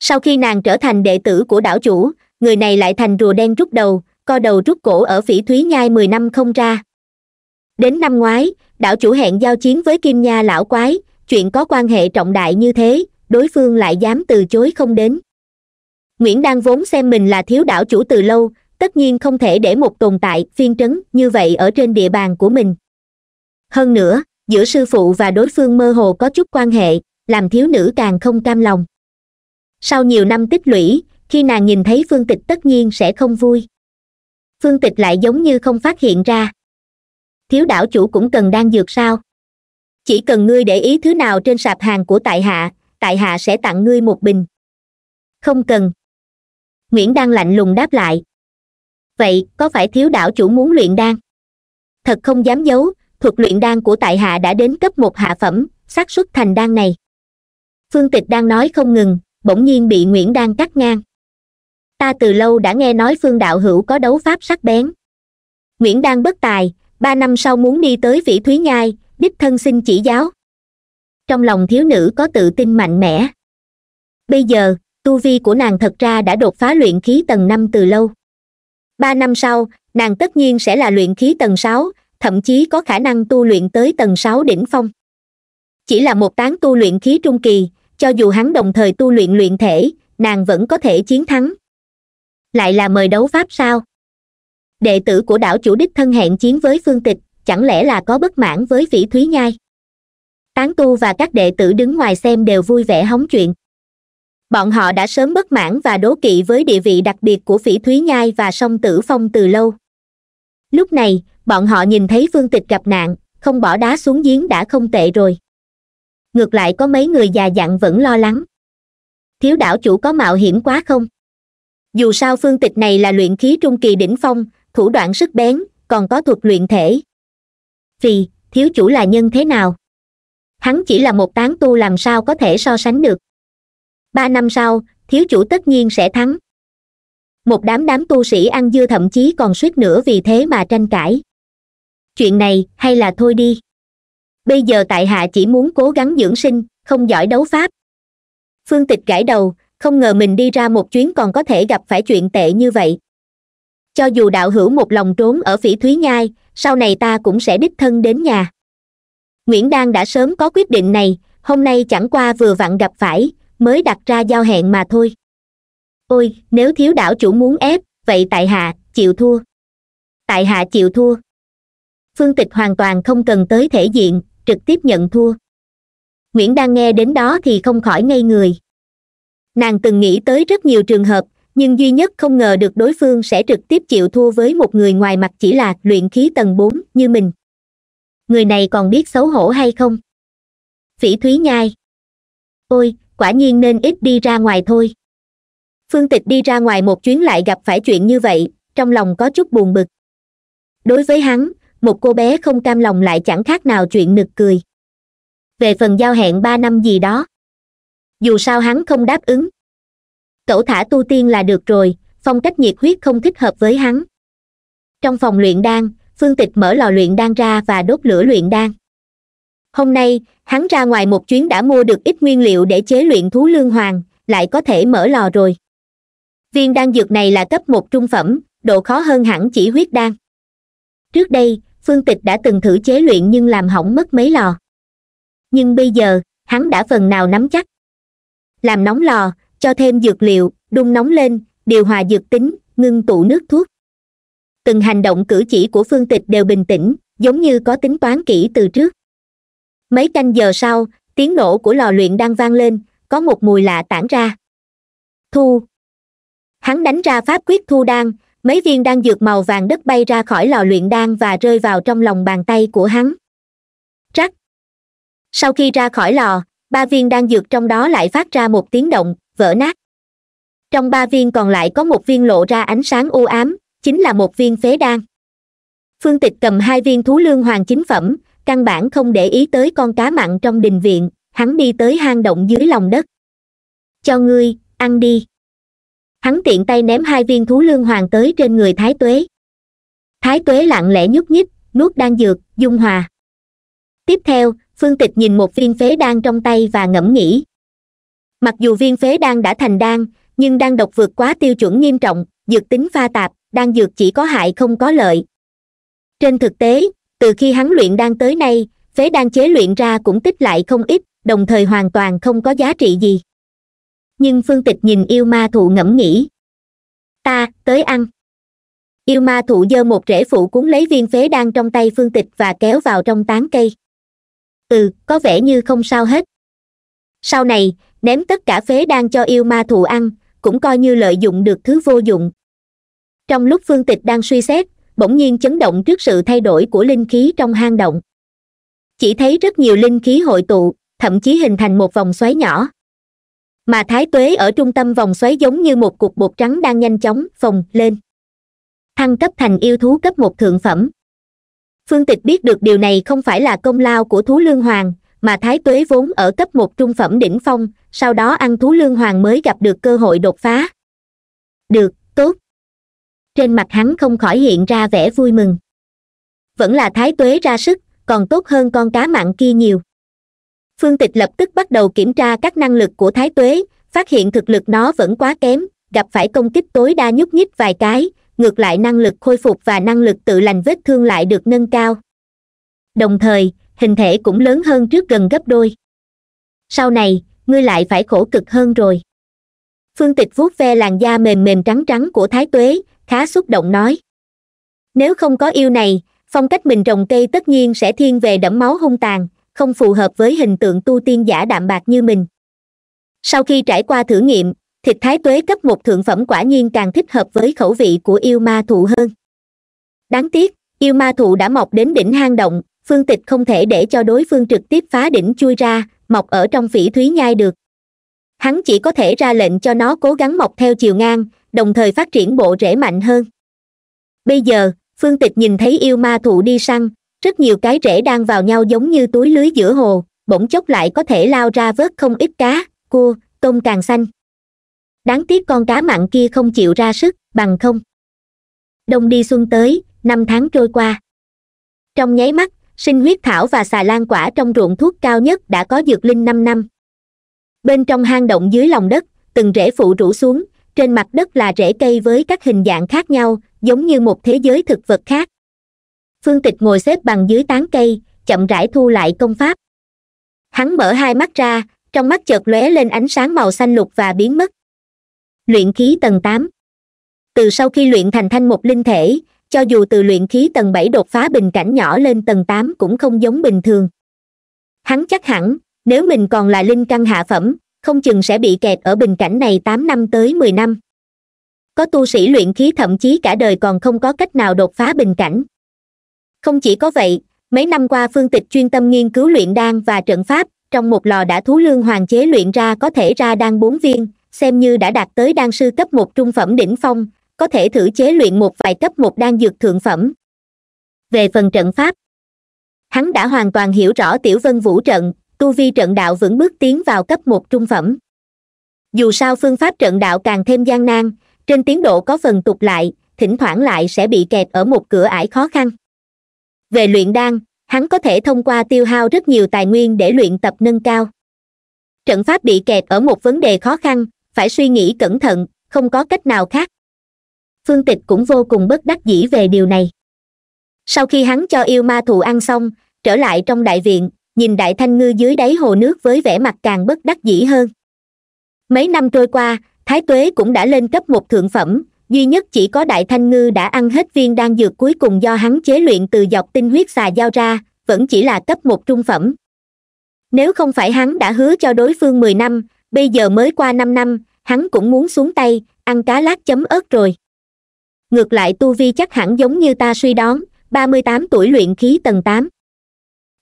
sau khi nàng trở thành đệ tử của đảo chủ người này lại thành rùa đen rút đầu co đầu rút cổ ở phỉ thúy nhai mười năm không ra đến năm ngoái đảo chủ hẹn giao chiến với kim nha lão quái chuyện có quan hệ trọng đại như thế đối phương lại dám từ chối không đến nguyễn đan vốn xem mình là thiếu đảo chủ từ lâu tất nhiên không thể để một tồn tại phiên trấn như vậy ở trên địa bàn của mình hơn nữa giữa sư phụ và đối phương mơ hồ có chút quan hệ làm thiếu nữ càng không cam lòng sau nhiều năm tích lũy khi nàng nhìn thấy phương tịch tất nhiên sẽ không vui phương tịch lại giống như không phát hiện ra thiếu đảo chủ cũng cần đang dược sao chỉ cần ngươi để ý thứ nào trên sạp hàng của tại hạ tại hạ sẽ tặng ngươi một bình không cần nguyễn đang lạnh lùng đáp lại vậy có phải thiếu đảo chủ muốn luyện đan thật không dám giấu thuật luyện đan của tại hạ đã đến cấp một hạ phẩm xác suất thành đan này phương tịch đang nói không ngừng bỗng nhiên bị nguyễn đan cắt ngang ta từ lâu đã nghe nói phương đạo hữu có đấu pháp sắc bén nguyễn đan bất tài ba năm sau muốn đi tới vĩ thúy nhai đích thân xin chỉ giáo trong lòng thiếu nữ có tự tin mạnh mẽ bây giờ tu vi của nàng thật ra đã đột phá luyện khí tầng năm từ lâu ba năm sau nàng tất nhiên sẽ là luyện khí tầng sáu thậm chí có khả năng tu luyện tới tầng sáu đỉnh phong chỉ là một tán tu luyện khí trung kỳ cho dù hắn đồng thời tu luyện luyện thể nàng vẫn có thể chiến thắng lại là mời đấu pháp sao đệ tử của đảo chủ đích thân hẹn chiến với phương tịch chẳng lẽ là có bất mãn với phỉ thúy nhai tán tu và các đệ tử đứng ngoài xem đều vui vẻ hóng chuyện bọn họ đã sớm bất mãn và đố kỵ với địa vị đặc biệt của phỉ thúy nhai và song tử phong từ lâu lúc này bọn họ nhìn thấy vương tịch gặp nạn không bỏ đá xuống giếng đã không tệ rồi ngược lại có mấy người già dặn vẫn lo lắng thiếu đảo chủ có mạo hiểm quá không dù sao phương tịch này là luyện khí trung kỳ đỉnh phong thủ đoạn sức bén còn có thuật luyện thể vì thiếu chủ là nhân thế nào hắn chỉ là một tán tu làm sao có thể so sánh được ba năm sau thiếu chủ tất nhiên sẽ thắng một đám đám tu sĩ ăn dưa thậm chí còn suýt nữa vì thế mà tranh cãi chuyện này hay là thôi đi bây giờ tại hạ chỉ muốn cố gắng dưỡng sinh không giỏi đấu pháp phương tịch gãi đầu không ngờ mình đi ra một chuyến còn có thể gặp phải chuyện tệ như vậy cho dù đạo hữu một lòng trốn ở phỉ thúy nhai sau này ta cũng sẽ đích thân đến nhà nguyễn đan đã sớm có quyết định này hôm nay chẳng qua vừa vặn gặp phải mới đặt ra giao hẹn mà thôi ôi nếu thiếu đảo chủ muốn ép vậy tại hạ chịu thua tại hạ chịu thua phương tịch hoàn toàn không cần tới thể diện trực tiếp nhận thua nguyễn đang nghe đến đó thì không khỏi ngây người nàng từng nghĩ tới rất nhiều trường hợp nhưng duy nhất không ngờ được đối phương sẽ trực tiếp chịu thua với một người ngoài mặt chỉ là luyện khí tầng bốn như mình người này còn biết xấu hổ hay không phỉ thúy nhai ôi quả nhiên nên ít đi ra ngoài thôi phương tịch đi ra ngoài một chuyến lại gặp phải chuyện như vậy trong lòng có chút buồn bực đối với hắn một cô bé không cam lòng lại chẳng khác nào chuyện nực cười về phần giao hẹn ba năm gì đó dù sao hắn không đáp ứng cậu thả tu tiên là được rồi phong cách nhiệt huyết không thích hợp với hắn trong phòng luyện đan phương tịch mở lò luyện đan ra và đốt lửa luyện đan hôm nay hắn ra ngoài một chuyến đã mua được ít nguyên liệu để chế luyện thú lương hoàng lại có thể mở lò rồi viên đan dược này là cấp một trung phẩm độ khó hơn hẳn chỉ huyết đan trước đây phương tịch đã từng thử chế luyện nhưng làm hỏng mất mấy lò nhưng bây giờ hắn đã phần nào nắm chắc làm nóng lò cho thêm dược liệu đun nóng lên điều hòa dược tính ngưng tụ nước thuốc từng hành động cử chỉ của phương tịch đều bình tĩnh giống như có tính toán kỹ từ trước mấy canh giờ sau tiếng nổ của lò luyện đang vang lên có một mùi lạ tản ra thu hắn đánh ra pháp quyết thu đan mấy viên đan dược màu vàng đất bay ra khỏi lò luyện đan và rơi vào trong lòng bàn tay của hắn rắc sau khi ra khỏi lò ba viên đan dược trong đó lại phát ra một tiếng động vỡ nát trong ba viên còn lại có một viên lộ ra ánh sáng u ám chính là một viên phế đan phương tịch cầm hai viên thú lương hoàng chính phẩm căn bản không để ý tới con cá mặn trong đình viện hắn đi tới hang động dưới lòng đất cho ngươi ăn đi hắn tiện tay ném hai viên thú lương hoàng tới trên người thái tuế thái tuế lặng lẽ nhúc nhích nuốt đan dược dung hòa tiếp theo phương tịch nhìn một viên phế đan trong tay và ngẫm nghĩ mặc dù viên phế đan đã thành đan nhưng đan độc vượt quá tiêu chuẩn nghiêm trọng dược tính pha tạp đan dược chỉ có hại không có lợi trên thực tế từ khi hắn luyện đan tới nay phế đan chế luyện ra cũng tích lại không ít đồng thời hoàn toàn không có giá trị gì nhưng phương tịch nhìn yêu ma thụ ngẫm nghĩ ta tới ăn yêu ma thụ giơ một rễ phụ cuốn lấy viên phế đan trong tay phương tịch và kéo vào trong tán cây ừ có vẻ như không sao hết sau này ném tất cả phế đan cho yêu ma thụ ăn cũng coi như lợi dụng được thứ vô dụng trong lúc phương tịch đang suy xét bỗng nhiên chấn động trước sự thay đổi của linh khí trong hang động chỉ thấy rất nhiều linh khí hội tụ thậm chí hình thành một vòng xoáy nhỏ mà thái tuế ở trung tâm vòng xoáy giống như một cục bột trắng đang nhanh chóng phồng lên thăng cấp thành yêu thú cấp một thượng phẩm phương tịch biết được điều này không phải là công lao của thú lương hoàng mà thái tuế vốn ở cấp một trung phẩm đỉnh phong sau đó ăn thú lương hoàng mới gặp được cơ hội đột phá được tốt trên mặt hắn không khỏi hiện ra vẻ vui mừng vẫn là thái tuế ra sức còn tốt hơn con cá mặn kia nhiều phương tịch lập tức bắt đầu kiểm tra các năng lực của thái tuế phát hiện thực lực nó vẫn quá kém gặp phải công kích tối đa nhúc nhích vài cái ngược lại năng lực khôi phục và năng lực tự lành vết thương lại được nâng cao đồng thời hình thể cũng lớn hơn trước gần gấp đôi sau này ngươi lại phải khổ cực hơn rồi phương tịch vuốt ve làn da mềm mềm trắng trắng của thái tuế khá xúc động nói nếu không có yêu này phong cách mình trồng cây tất nhiên sẽ thiên về đẫm máu hung tàn không phù hợp với hình tượng tu tiên giả đạm bạc như mình sau khi trải qua thử nghiệm thịt thái tuế cấp một thượng phẩm quả nhiên càng thích hợp với khẩu vị của yêu ma thụ hơn đáng tiếc yêu ma thụ đã mọc đến đỉnh hang động phương tịch không thể để cho đối phương trực tiếp phá đỉnh chui ra mọc ở trong phỉ thúy nhai được hắn chỉ có thể ra lệnh cho nó cố gắng mọc theo chiều ngang đồng thời phát triển bộ rễ mạnh hơn bây giờ phương tịch nhìn thấy yêu ma thụ đi săn rất nhiều cái rễ đang vào nhau giống như túi lưới giữa hồ bỗng chốc lại có thể lao ra vớt không ít cá cua tôm càng xanh đáng tiếc con cá mặn kia không chịu ra sức bằng không đông đi xuân tới năm tháng trôi qua trong nháy mắt sinh huyết thảo và xà lan quả trong ruộng thuốc cao nhất đã có dược linh năm năm bên trong hang động dưới lòng đất từng rễ phụ rủ xuống trên mặt đất là rễ cây với các hình dạng khác nhau giống như một thế giới thực vật khác phương tịch ngồi xếp bằng dưới tán cây chậm rãi thu lại công pháp hắn mở hai mắt ra trong mắt chợt lóe lên ánh sáng màu xanh lục và biến mất luyện khí tầng tám từ sau khi luyện thành thanh một linh thể cho dù từ luyện khí tầng bảy đột phá bình cảnh nhỏ lên tầng tám cũng không giống bình thường hắn chắc hẳn nếu mình còn là linh căn hạ phẩm không chừng sẽ bị kẹt ở bình cảnh này tám năm tới mười năm có tu sĩ luyện khí thậm chí cả đời còn không có cách nào đột phá bình cảnh không chỉ có vậy mấy năm qua phương tịch chuyên tâm nghiên cứu luyện đan và trận pháp trong một lò đã thú lương hoàn chế luyện ra có thể ra đan bốn viên xem như đã đạt tới đan sư cấp một trung phẩm đỉnh phong có thể thử chế luyện một vài cấp một đan dược thượng phẩm về phần trận pháp hắn đã hoàn toàn hiểu rõ tiểu vân vũ trận tu vi trận đạo vẫn bước tiến vào cấp một trung phẩm dù sao phương pháp trận đạo càng thêm gian nan trên tiến độ có phần tụt lại thỉnh thoảng lại sẽ bị kẹt ở một cửa ải khó khăn về luyện đan hắn có thể thông qua tiêu hao rất nhiều tài nguyên để luyện tập nâng cao trận pháp bị kẹt ở một vấn đề khó khăn phải suy nghĩ cẩn thận không có cách nào khác phương tịch cũng vô cùng bất đắc dĩ về điều này sau khi hắn cho yêu ma thù ăn xong trở lại trong đại viện nhìn đại thanh ngư dưới đáy hồ nước với vẻ mặt càng bất đắc dĩ hơn mấy năm trôi qua thái tuế cũng đã lên cấp một thượng phẩm duy nhất chỉ có đại thanh ngư đã ăn hết viên đan dược cuối cùng do hắn chế luyện từ dọc tinh huyết xà giao ra vẫn chỉ là cấp một trung phẩm nếu không phải hắn đã hứa cho đối phương mười năm bây giờ mới qua năm năm hắn cũng muốn xuống tay ăn cá lát chấm ớt rồi ngược lại tu vi chắc hẳn giống như ta suy đoán ba mươi tám tuổi luyện khí tầng tám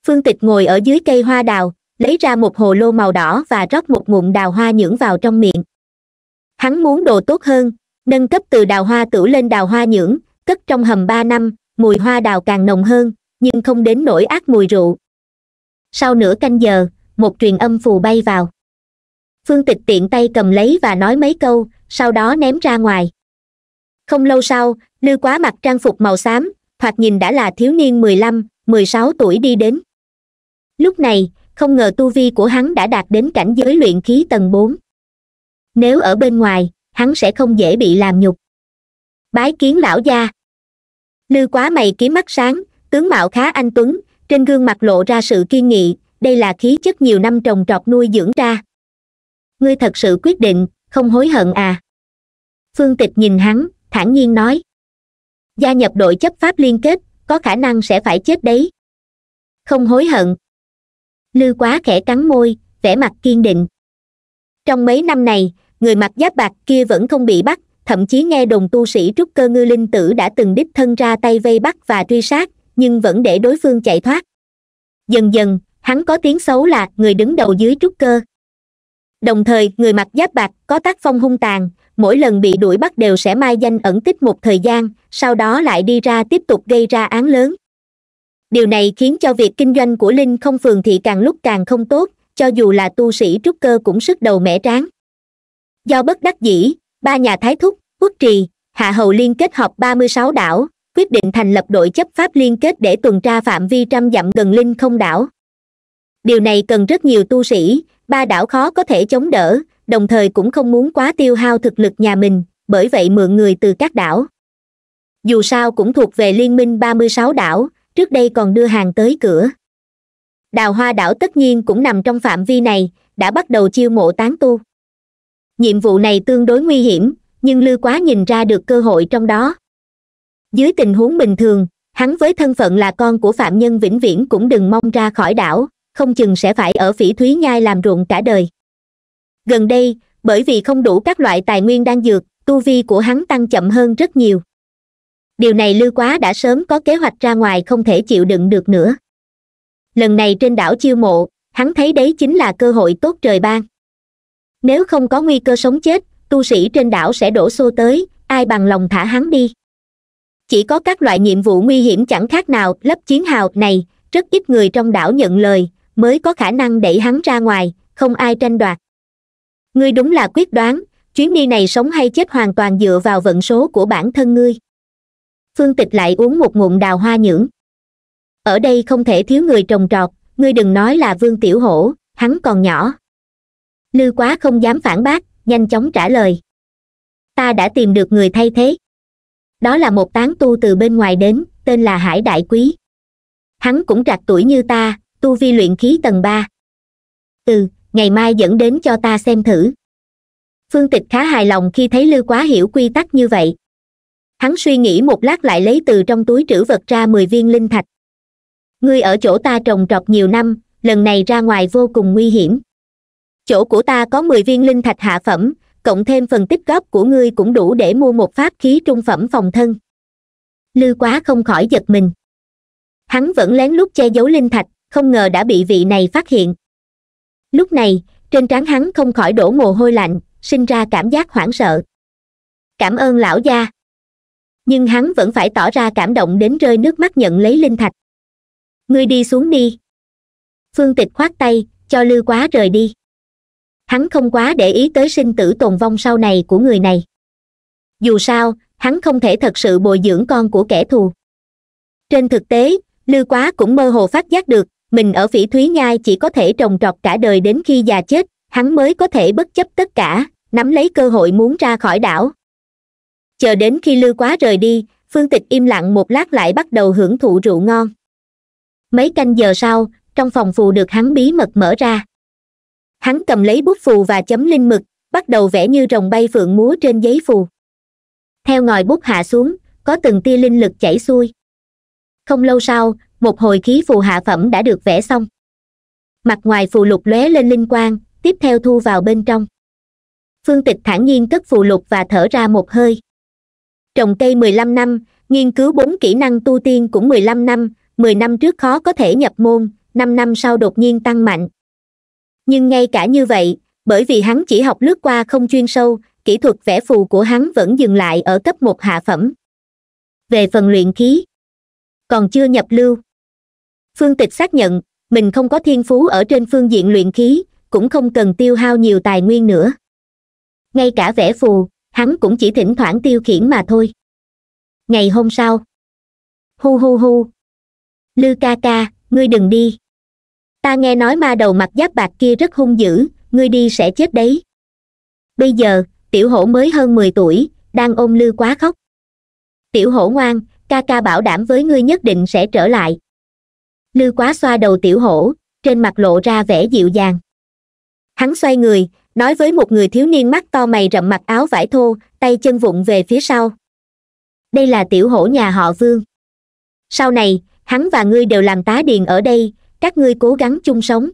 phương tịch ngồi ở dưới cây hoa đào lấy ra một hồ lô màu đỏ và rót một ngụm đào hoa nhưỡng vào trong miệng hắn muốn đồ tốt hơn nâng cấp từ đào hoa tửu lên đào hoa nhưỡng cất trong hầm ba năm mùi hoa đào càng nồng hơn nhưng không đến nỗi ác mùi rượu sau nửa canh giờ một truyền âm phù bay vào phương tịch tiện tay cầm lấy và nói mấy câu sau đó ném ra ngoài không lâu sau lư quá mặc trang phục màu xám thoạt nhìn đã là thiếu niên mười lăm mười sáu tuổi đi đến lúc này không ngờ tu vi của hắn đã đạt đến cảnh giới luyện khí tầng bốn nếu ở bên ngoài hắn sẽ không dễ bị làm nhục bái kiến lão gia lư quá mày kiếm mắt sáng tướng mạo khá anh tuấn trên gương mặt lộ ra sự kiên nghị đây là khí chất nhiều năm trồng trọt nuôi dưỡng ra ngươi thật sự quyết định không hối hận à phương tịch nhìn hắn thản nhiên nói gia nhập đội chấp pháp liên kết có khả năng sẽ phải chết đấy không hối hận lư quá khẽ cắn môi vẻ mặt kiên định trong mấy năm này người mặc giáp bạc kia vẫn không bị bắt thậm chí nghe đồng tu sĩ trúc cơ ngư linh tử đã từng đích thân ra tay vây bắt và truy sát nhưng vẫn để đối phương chạy thoát dần dần hắn có tiếng xấu là người đứng đầu dưới trúc cơ đồng thời người mặc giáp bạc có tác phong hung tàn mỗi lần bị đuổi bắt đều sẽ mai danh ẩn tích một thời gian sau đó lại đi ra tiếp tục gây ra án lớn điều này khiến cho việc kinh doanh của linh không phường thì càng lúc càng không tốt cho dù là tu sĩ trúc cơ cũng sức đầu mẻ tráng do bất đắc dĩ ba nhà thái thúc quốc trì hạ hầu liên kết họp ba mươi sáu đảo quyết định thành lập đội chấp pháp liên kết để tuần tra phạm vi trăm dặm gần linh không đảo điều này cần rất nhiều tu sĩ ba đảo khó có thể chống đỡ đồng thời cũng không muốn quá tiêu hao thực lực nhà mình bởi vậy mượn người từ các đảo dù sao cũng thuộc về liên minh ba mươi sáu đảo trước đây còn đưa hàng tới cửa đào hoa đảo tất nhiên cũng nằm trong phạm vi này đã bắt đầu chiêu mộ tán tu nhiệm vụ này tương đối nguy hiểm nhưng lư quá nhìn ra được cơ hội trong đó dưới tình huống bình thường hắn với thân phận là con của phạm nhân vĩnh viễn cũng đừng mong ra khỏi đảo không chừng sẽ phải ở phỉ thúy nhai làm ruộng cả đời gần đây bởi vì không đủ các loại tài nguyên đang dược tu vi của hắn tăng chậm hơn rất nhiều điều này lưu quá đã sớm có kế hoạch ra ngoài không thể chịu đựng được nữa lần này trên đảo chiêu mộ hắn thấy đấy chính là cơ hội tốt trời ban nếu không có nguy cơ sống chết tu sĩ trên đảo sẽ đổ xô tới ai bằng lòng thả hắn đi chỉ có các loại nhiệm vụ nguy hiểm chẳng khác nào lấp chiến hào này rất ít người trong đảo nhận lời mới có khả năng đẩy hắn ra ngoài không ai tranh đoạt ngươi đúng là quyết đoán chuyến đi này sống hay chết hoàn toàn dựa vào vận số của bản thân ngươi phương tịch lại uống một ngụm đào hoa nhưỡng ở đây không thể thiếu người trồng trọt ngươi đừng nói là vương tiểu hổ hắn còn nhỏ lư quá không dám phản bác nhanh chóng trả lời ta đã tìm được người thay thế đó là một tán tu từ bên ngoài đến tên là hải đại quý hắn cũng trạc tuổi như ta tu vi luyện khí tầng ba ừ ngày mai dẫn đến cho ta xem thử phương tịch khá hài lòng khi thấy lư quá hiểu quy tắc như vậy hắn suy nghĩ một lát lại lấy từ trong túi trữ vật ra mười viên linh thạch ngươi ở chỗ ta trồng trọt nhiều năm lần này ra ngoài vô cùng nguy hiểm chỗ của ta có mười viên linh thạch hạ phẩm cộng thêm phần tích góp của ngươi cũng đủ để mua một pháp khí trung phẩm phòng thân lư quá không khỏi giật mình hắn vẫn lén lút che giấu linh thạch không ngờ đã bị vị này phát hiện lúc này trên trán hắn không khỏi đổ mồ hôi lạnh sinh ra cảm giác hoảng sợ cảm ơn lão gia nhưng hắn vẫn phải tỏ ra cảm động đến rơi nước mắt nhận lấy linh thạch ngươi đi xuống đi phương tịch khoát tay cho lư quá rời đi hắn không quá để ý tới sinh tử tồn vong sau này của người này dù sao hắn không thể thật sự bồi dưỡng con của kẻ thù trên thực tế lư quá cũng mơ hồ phát giác được mình ở phỉ thúy nhai chỉ có thể trồng trọt cả đời đến khi già chết hắn mới có thể bất chấp tất cả nắm lấy cơ hội muốn ra khỏi đảo chờ đến khi lư quá rời đi phương tịch im lặng một lát lại bắt đầu hưởng thụ rượu ngon mấy canh giờ sau trong phòng phù được hắn bí mật mở ra hắn cầm lấy bút phù và chấm linh mực bắt đầu vẽ như rồng bay phượng múa trên giấy phù theo ngòi bút hạ xuống có từng tia linh lực chảy xuôi không lâu sau một hồi khí phù hạ phẩm đã được vẽ xong mặt ngoài phù lục lóe lên linh quang tiếp theo thu vào bên trong phương tịch thản nhiên cất phù lục và thở ra một hơi trồng cây mười lăm năm nghiên cứu bốn kỹ năng tu tiên cũng mười lăm năm mười năm trước khó có thể nhập môn năm năm sau đột nhiên tăng mạnh nhưng ngay cả như vậy bởi vì hắn chỉ học lướt qua không chuyên sâu kỹ thuật vẽ phù của hắn vẫn dừng lại ở cấp một hạ phẩm về phần luyện khí còn chưa nhập lưu phương tịch xác nhận mình không có thiên phú ở trên phương diện luyện khí cũng không cần tiêu hao nhiều tài nguyên nữa ngay cả vẽ phù hắn cũng chỉ thỉnh thoảng tiêu khiển mà thôi ngày hôm sau hu hu hu lư ca ca ngươi đừng đi ta nghe nói ma đầu mặt giáp bạc kia rất hung dữ ngươi đi sẽ chết đấy bây giờ tiểu hổ mới hơn mười tuổi đang ôm lư quá khóc tiểu hổ ngoan ca ca bảo đảm với ngươi nhất định sẽ trở lại lư quá xoa đầu tiểu hổ trên mặt lộ ra vẻ dịu dàng hắn xoay người nói với một người thiếu niên mắt to mày rậm mặc áo vải thô tay chân vụng về phía sau đây là tiểu hổ nhà họ vương sau này hắn và ngươi đều làm tá điền ở đây các ngươi cố gắng chung sống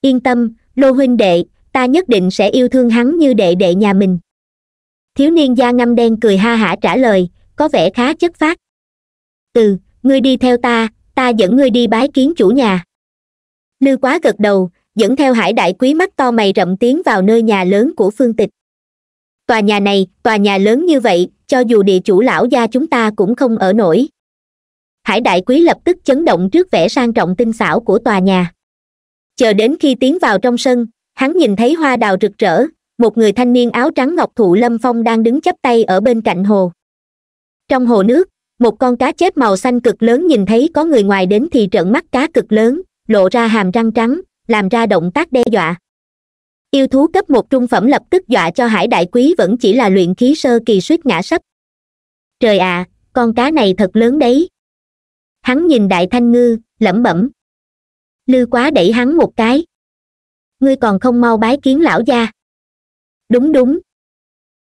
yên tâm lô huynh đệ ta nhất định sẽ yêu thương hắn như đệ đệ nhà mình thiếu niên da ngăm đen cười ha hả trả lời có vẻ khá chất phác ừ ngươi đi theo ta ta dẫn ngươi đi bái kiến chủ nhà lư quá gật đầu dẫn theo hải đại quý mắt to mày rậm tiến vào nơi nhà lớn của phương tịch tòa nhà này tòa nhà lớn như vậy cho dù địa chủ lão gia chúng ta cũng không ở nổi hải đại quý lập tức chấn động trước vẻ sang trọng tinh xảo của tòa nhà chờ đến khi tiến vào trong sân hắn nhìn thấy hoa đào rực rỡ một người thanh niên áo trắng ngọc thụ lâm phong đang đứng chắp tay ở bên cạnh hồ trong hồ nước một con cá chép màu xanh cực lớn nhìn thấy có người ngoài đến thì trợn mắt cá cực lớn lộ ra hàm răng trắng làm ra động tác đe dọa yêu thú cấp một trung phẩm lập tức dọa cho hải đại quý vẫn chỉ là luyện khí sơ kỳ suýt ngã sấp trời à con cá này thật lớn đấy hắn nhìn đại thanh ngư lẩm bẩm lư quá đẩy hắn một cái ngươi còn không mau bái kiến lão gia đúng đúng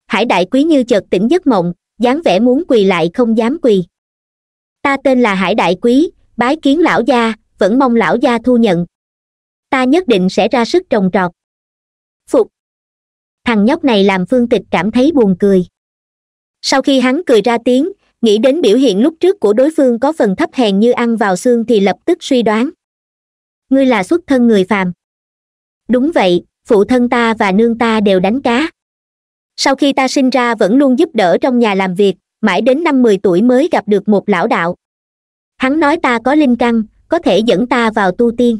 hải đại quý như chợt tỉnh giấc mộng dáng vẻ muốn quỳ lại không dám quỳ ta tên là hải đại quý bái kiến lão gia vẫn mong lão gia thu nhận ta nhất định sẽ ra sức trồng trọt phục thằng nhóc này làm phương tịch cảm thấy buồn cười sau khi hắn cười ra tiếng nghĩ đến biểu hiện lúc trước của đối phương có phần thấp hèn như ăn vào xương thì lập tức suy đoán ngươi là xuất thân người phàm đúng vậy phụ thân ta và nương ta đều đánh cá sau khi ta sinh ra vẫn luôn giúp đỡ trong nhà làm việc mãi đến năm mười tuổi mới gặp được một lão đạo hắn nói ta có linh căn có thể dẫn ta vào tu tiên